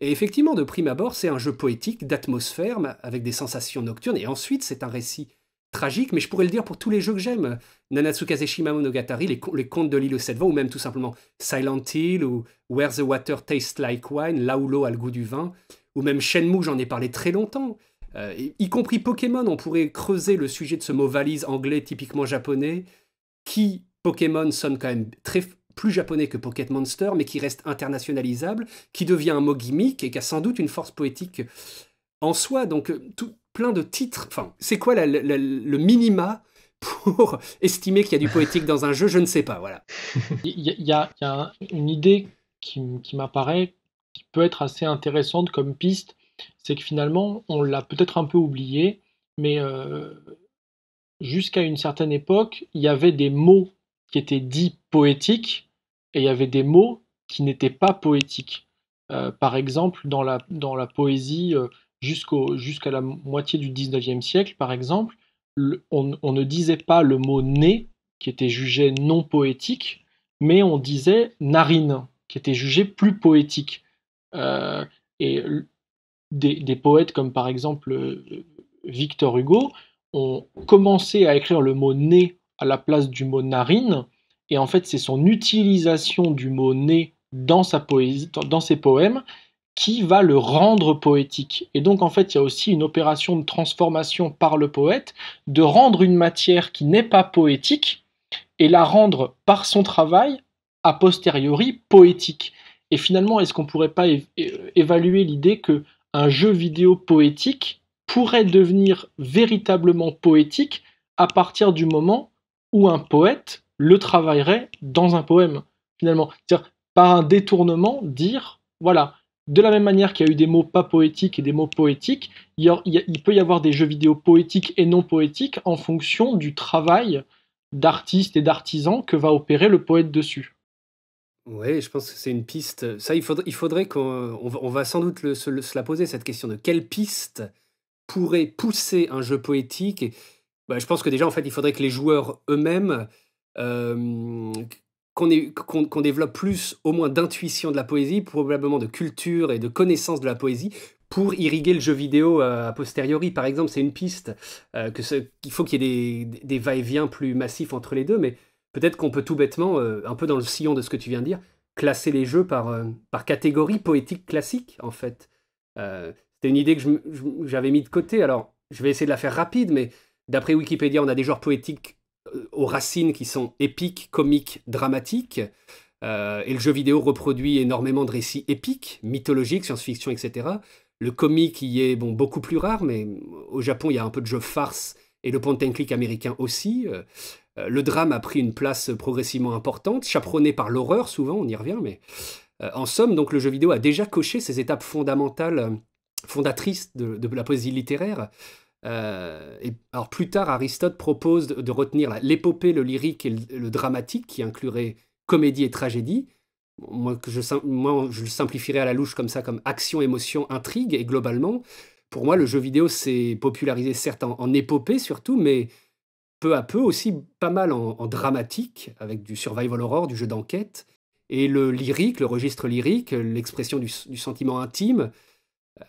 Et effectivement, de prime abord, c'est un jeu poétique, d'atmosphère, avec des sensations nocturnes. Et ensuite, c'est un récit tragique, mais je pourrais le dire pour tous les jeux que j'aime. Nanatsu Kazeshima Monogatari, les, les contes de l'île aux sept vents, ou même tout simplement Silent Hill, ou Where the Water Tastes Like Wine, là où l'eau a le goût du vin, ou même Shenmue, j'en ai parlé très longtemps. Euh, y compris Pokémon, on pourrait creuser le sujet de ce mot valise anglais typiquement japonais, qui, Pokémon, sonne quand même très, plus japonais que Pocket Monster, mais qui reste internationalisable, qui devient un mot gimmick et qui a sans doute une force poétique en soi. Donc euh, tout, plein de titres. Enfin, c'est quoi le minima pour estimer qu'il y a du poétique dans un jeu Je ne sais pas. Voilà. Il y, a, une idée qui, m'apparaît qui peut être assez intéressante comme piste, c'est que finalement, on l'a peut-être un peu oublié, mais euh, jusqu'à une certaine époque, il y avait des mots qui étaient dits poétiques et il y avait des mots qui n'étaient pas poétiques. Euh, par exemple, dans la, dans la poésie, euh, jusqu'à la moitié du 19e siècle, par exemple, on, ne disait pas le mot nez, qui était jugé non poétique, mais on disait narine, qui était jugé plus poétique. Euh, et des, poètes comme par exemple euh, Victor Hugo ont commencé à écrire le mot nez à la place du mot narine, et en fait c'est son utilisation du mot nez dans ses poèmes qui va le rendre poétique. Et donc en fait, il y a aussi une opération de transformation par le poète, de rendre une matière qui n'est pas poétique et la rendre par son travail, a posteriori, poétique. Et finalement, est-ce qu'on ne pourrait pas évaluer l'idée que un jeu vidéo poétique pourrait devenir véritablement poétique à partir du moment où un poète le travaillerait dans un poème, finalement. dire par un détournement, dire, voilà, de la même manière qu'il y a eu des mots pas poétiques et des mots poétiques, il, peut y avoir des jeux vidéo poétiques et non poétiques en fonction du travail d'artistes et d'artisan que va opérer le poète dessus. Oui, je pense que c'est une piste. Ça, il faudrait, qu'on on, va sans doute se, la poser, cette question de quelle piste pourrait pousser un jeu poétique. Bah, je pense que déjà, en fait, il faudrait que les joueurs eux-mêmes euh, qu'on développe plus au moins d'intuition de la poésie, probablement de culture et de connaissance de la poésie, pour irriguer le jeu vidéo euh, posteriori, par exemple, c'est une piste. Euh, que ce, il faut qu'il y ait des, va-et-vient plus massifs entre les deux, mais peut-être qu'on peut tout bêtement, euh, un peu dans le sillon de ce que tu viens de dire, classer les jeux par, par catégorie poétique classique, en fait. C'était une idée que j'avais mis de côté, alors je vais essayer de la faire rapide, mais d'après Wikipédia, on a des genres poétiques aux racines qui sont épiques, comiques, dramatiques. Euh, et le jeu vidéo reproduit énormément de récits épiques, mythologiques, science-fiction, etc. Le comique y est bon, beaucoup plus rare, mais au Japon, il y a un peu de jeu farce et le point and click américain aussi. Euh, euh, le drame a pris une place progressivement importante, chaperonné par l'horreur souvent, on y revient, mais en somme, donc le jeu vidéo a déjà coché ces étapes fondamentales, fondatrices de la poésie littéraire. Euh, alors plus tard, Aristote propose de, retenir l'épopée, le lyrique et le, dramatique, qui inclurait comédie et tragédie. Moi, je, le simplifierais à la louche comme ça, comme action, émotion, intrigue. Et globalement, pour moi, le jeu vidéo s'est popularisé certes en, épopée surtout, mais peu à peu aussi pas mal en, dramatique, avec du survival horror, du jeu d'enquête, et le lyrique, le registre lyrique, l'expression du, sentiment intime,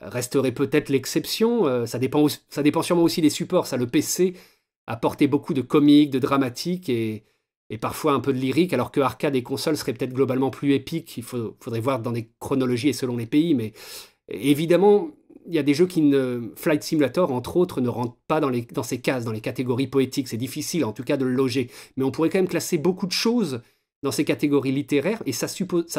resterait peut-être l'exception. Euh, ça, dépend, ça dépend sûrement aussi des supports. Ça, le PC a porté beaucoup de comique, de dramatique et, parfois un peu de lyrique, alors que arcade et console seraient peut-être globalement plus épiques. Il faudrait voir dans des chronologies et selon les pays, mais évidemment, il y a des jeux qui ne. Flight Simulator, entre autres, ne rentrent pas dans, ces cases, dans les catégories poétiques. C'est difficile, en tout cas, de le loger. Mais on pourrait quand même classer beaucoup de choses dans ces catégories littéraires, et ça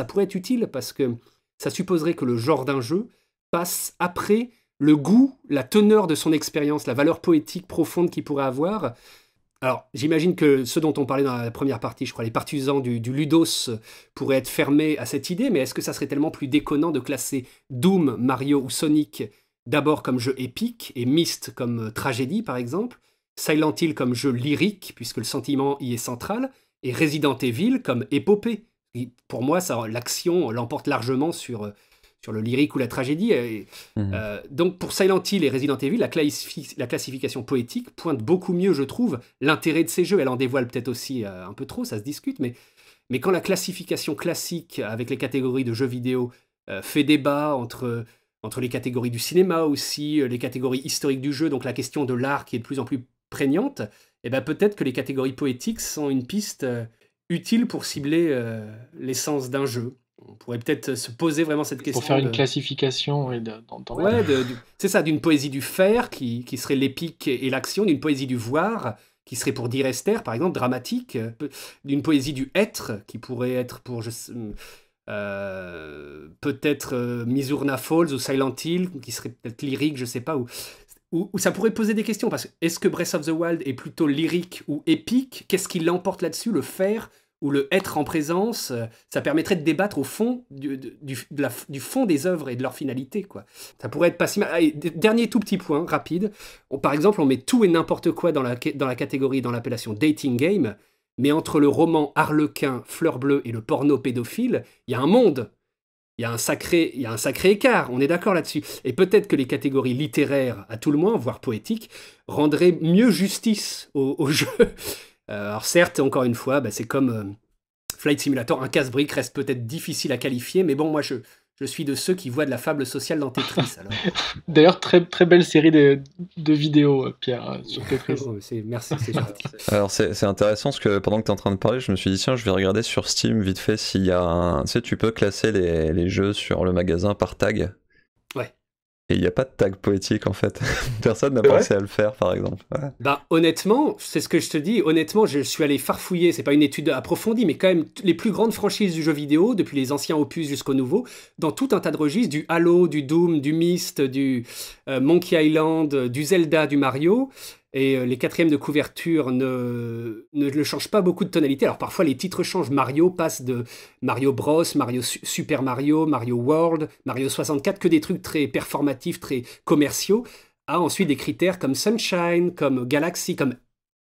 pourrait être utile parce que ça supposerait que le genre d'un jeu passe après le goût, la teneur de son expérience, la valeur poétique profonde qu'il pourrait avoir. Alors, j'imagine que ceux dont on parlait dans la première partie, je crois, les partisans du, Ludos pourraient être fermés à cette idée, mais est-ce que ça serait tellement plus déconnant de classer Doom, Mario ou Sonic d'abord comme jeu épique et Myst comme euh, tragédie, par exemple, Silent Hill comme jeu lyrique, puisque le sentiment y est central, et Resident Evil comme épopée. pour moi, l'action euh, l'emporte largement sur euh, sur le lyrique ou la tragédie. Euh, mhm. euh, donc pour Silent Hill et Resident Evil, la, classification poétique pointe beaucoup mieux, je trouve, l'intérêt de ces jeux. Elle en dévoile peut-être aussi euh, un peu trop, ça se discute, mais, quand la classification classique avec les catégories de jeux vidéo fait débat entre, les catégories du cinéma aussi, les catégories historiques du jeu, donc la question de l'art qui est de plus en plus prégnante, et eh ben peut-être que les catégories poétiques sont une piste utile pour cibler l'essence d'un jeu on pourrait peut-être se poser vraiment cette question. Pour faire une classification, c'est ça, d'une poésie du faire qui, serait l'épique et l'action, d'une poésie du voir qui serait pour dire Esther, par exemple, dramatique, d'une poésie du être qui pourrait être pour euh, peut-être euh, Misurna Falls ou Silent Hill, qui serait peut-être lyrique, je sais pas, ou, ça pourrait poser des questions, parce que est-ce que Breath of the Wild est plutôt lyrique ou épique Qu'est-ce qui l'emporte là-dessus, le faire où le être en présence, euh, ça permettrait de débattre au fond du, fond des œuvres et de leur finalité. Quoi. Ça pourrait être pas si mal. dernier tout petit point, rapide. par exemple, on met tout et n'importe quoi dans la, dans la catégorie, dans l'appellation dating game, mais entre le roman Harlequin, Fleur bleue et le porno pédophile, il y a un monde. Il y, a un sacré, il y a un sacré écart, on est d'accord là-dessus. Et peut-être que les catégories littéraires, à tout le moins, voire poétiques, rendraient mieux justice au, au jeu euh, alors certes, encore une fois, bah, c'est comme euh, Flight Simulator, un casse-brique reste peut-être difficile à qualifier, mais bon, moi je, je suis de ceux qui voient de la fable sociale dans Tetris. D'ailleurs, très, très belle série de, vidéos, euh, Pierre, sur Tetris. Merci, c'est Alors, c'est intéressant parce que pendant que tu es en train de parler, je me suis dit, tiens, je vais regarder sur Steam vite fait s'il y a Tu sais, tu peux classer les, les, jeux sur le magasin par tag. Et il n'y a pas de tag poétique en fait. Personne n'a pensé à le faire par exemple. Bah honnêtement, c'est ce que je te dis, honnêtement je suis allé farfouiller, c'est pas une étude approfondie, mais quand même les plus grandes franchises du jeu vidéo, depuis les anciens opus jusqu'au nouveau, dans tout un tas de registres, du Halo, du Doom, du Myst, du euh, Monkey Island, euh, du Zelda, du Mario, et euh, les quatrièmes de couverture ne, ne, changent pas beaucoup de tonalité. Alors parfois les titres changent. Mario passe de Mario Bros, Mario Super Mario, Mario World, Mario 64, que des trucs très performatifs, très commerciaux, à ensuite des critères comme Sunshine, comme Galaxy, comme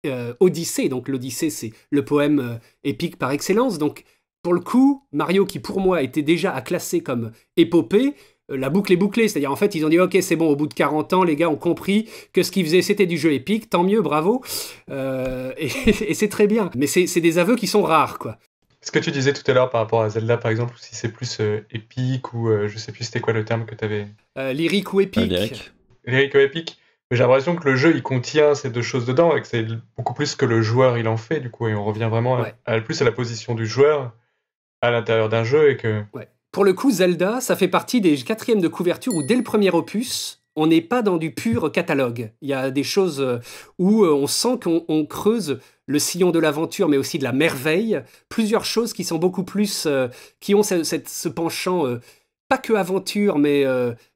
euh, Odyssée. Donc l'Odyssée, c'est le poème euh, épique par excellence. Donc pour le coup, Mario, qui pour moi était déjà à classer comme épopée, euh, la boucle est bouclée. C'est-à-dire, en fait, ils ont dit, OK, c'est bon, au bout de 40 ans, les gars ont compris que ce qu'ils faisaient, c'était du jeu épique. Tant mieux, bravo. Euh, et, c'est très bien. Mais c'est des aveux qui sont rares, quoi. Ce que tu disais tout à l'heure par rapport à Zelda, par exemple, si c'est plus euh, épique ou je sais plus c'était quoi le terme que tu avais. lyrique ou épique. Lyrique. ou épique. Mais j'ai l'impression que le jeu, il contient ces deux choses dedans et que c'est beaucoup plus que le joueur, il en fait, du coup. Et on revient vraiment plus à la position du joueur à l'intérieur d'un jeu et que... Pour le coup, Zelda, ça fait partie des quatrièmes de couverture où dès le premier opus, on n'est pas dans du pur catalogue. Il y a des choses euh, où euh, on sent qu'on creuse le sillon de l'aventure, mais aussi de la merveille. Plusieurs choses qui sont beaucoup plus, euh, qui ont ce, penchant. pas que aventure, mais,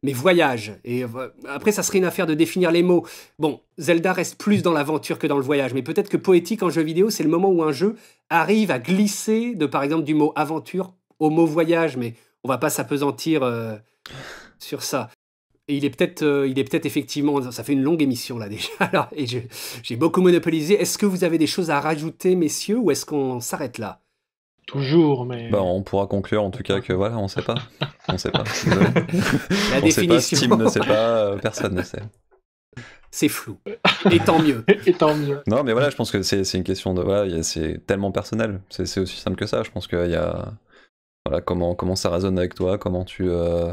mais voyage. Et après, ça serait une affaire de définir les mots. Bon, Zelda reste plus dans l'aventure que dans le voyage, mais peut-être que poétique en jeu vidéo, c'est le moment où un jeu arrive à glisser de, par exemple, du mot aventure au mot voyage, mais on va pas s'apesantir euh, sur ça. Et il est peut-être, euh, il est peut-être effectivement, ça fait une longue émission là déjà, et j'ai beaucoup monopolisé. Est-ce que vous avez des choses à rajouter, messieurs, ou est-ce qu'on s'arrête là Toujours, mais. Bah, on pourra conclure en tout cas que voilà, on sait pas. On sait pas. La définition. Sait pas, ne sait pas, euh, personne ne sait. C'est flou. Et tant mieux. Et tant mieux. Non, mais voilà, je pense que c'est une question de. Voilà, c'est tellement personnel. C'est aussi simple que ça. Je pense qu'il y a comment, ça résonne avec toi Comment tu euh,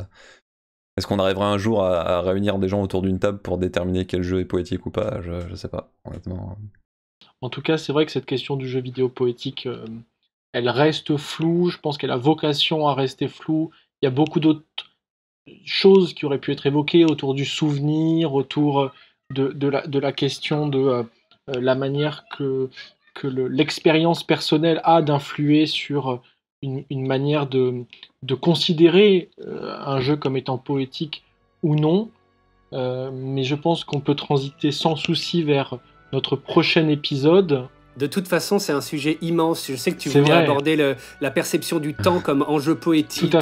Est-ce qu'on arrivera un jour à, réunir des gens autour d'une table pour déterminer quel jeu est poétique ou pas je, ne sais pas, honnêtement. En tout cas, c'est vrai que cette question du jeu vidéo poétique, euh, elle reste floue. Je pense qu'elle a vocation à rester floue. Il y a beaucoup d'autres choses qui auraient pu être évoquées autour du souvenir, autour de, la, question de euh, la manière que, l'expérience personnelle a d'influer sur une, manière de considérer euh, un jeu comme étant poétique ou non. Euh, mais je pense qu'on peut transiter sans souci vers notre prochain épisode de toute façon, c'est un sujet immense. Je sais que tu veux aborder la perception du temps comme enjeu poétique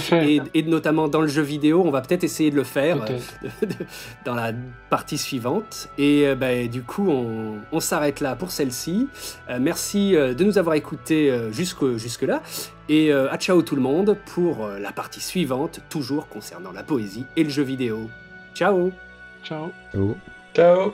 Et, notamment dans le jeu vidéo. On va peut-être essayer de le faire euh, dans la partie suivante. Et euh, bah, du coup, on, s'arrête là pour celle-ci. Euh, merci de nous avoir écoutés jusque, jusque-là. Et à ciao tout le monde pour la partie suivante, toujours concernant la poésie et le jeu vidéo. Ciao Ciao Ciao, ciao.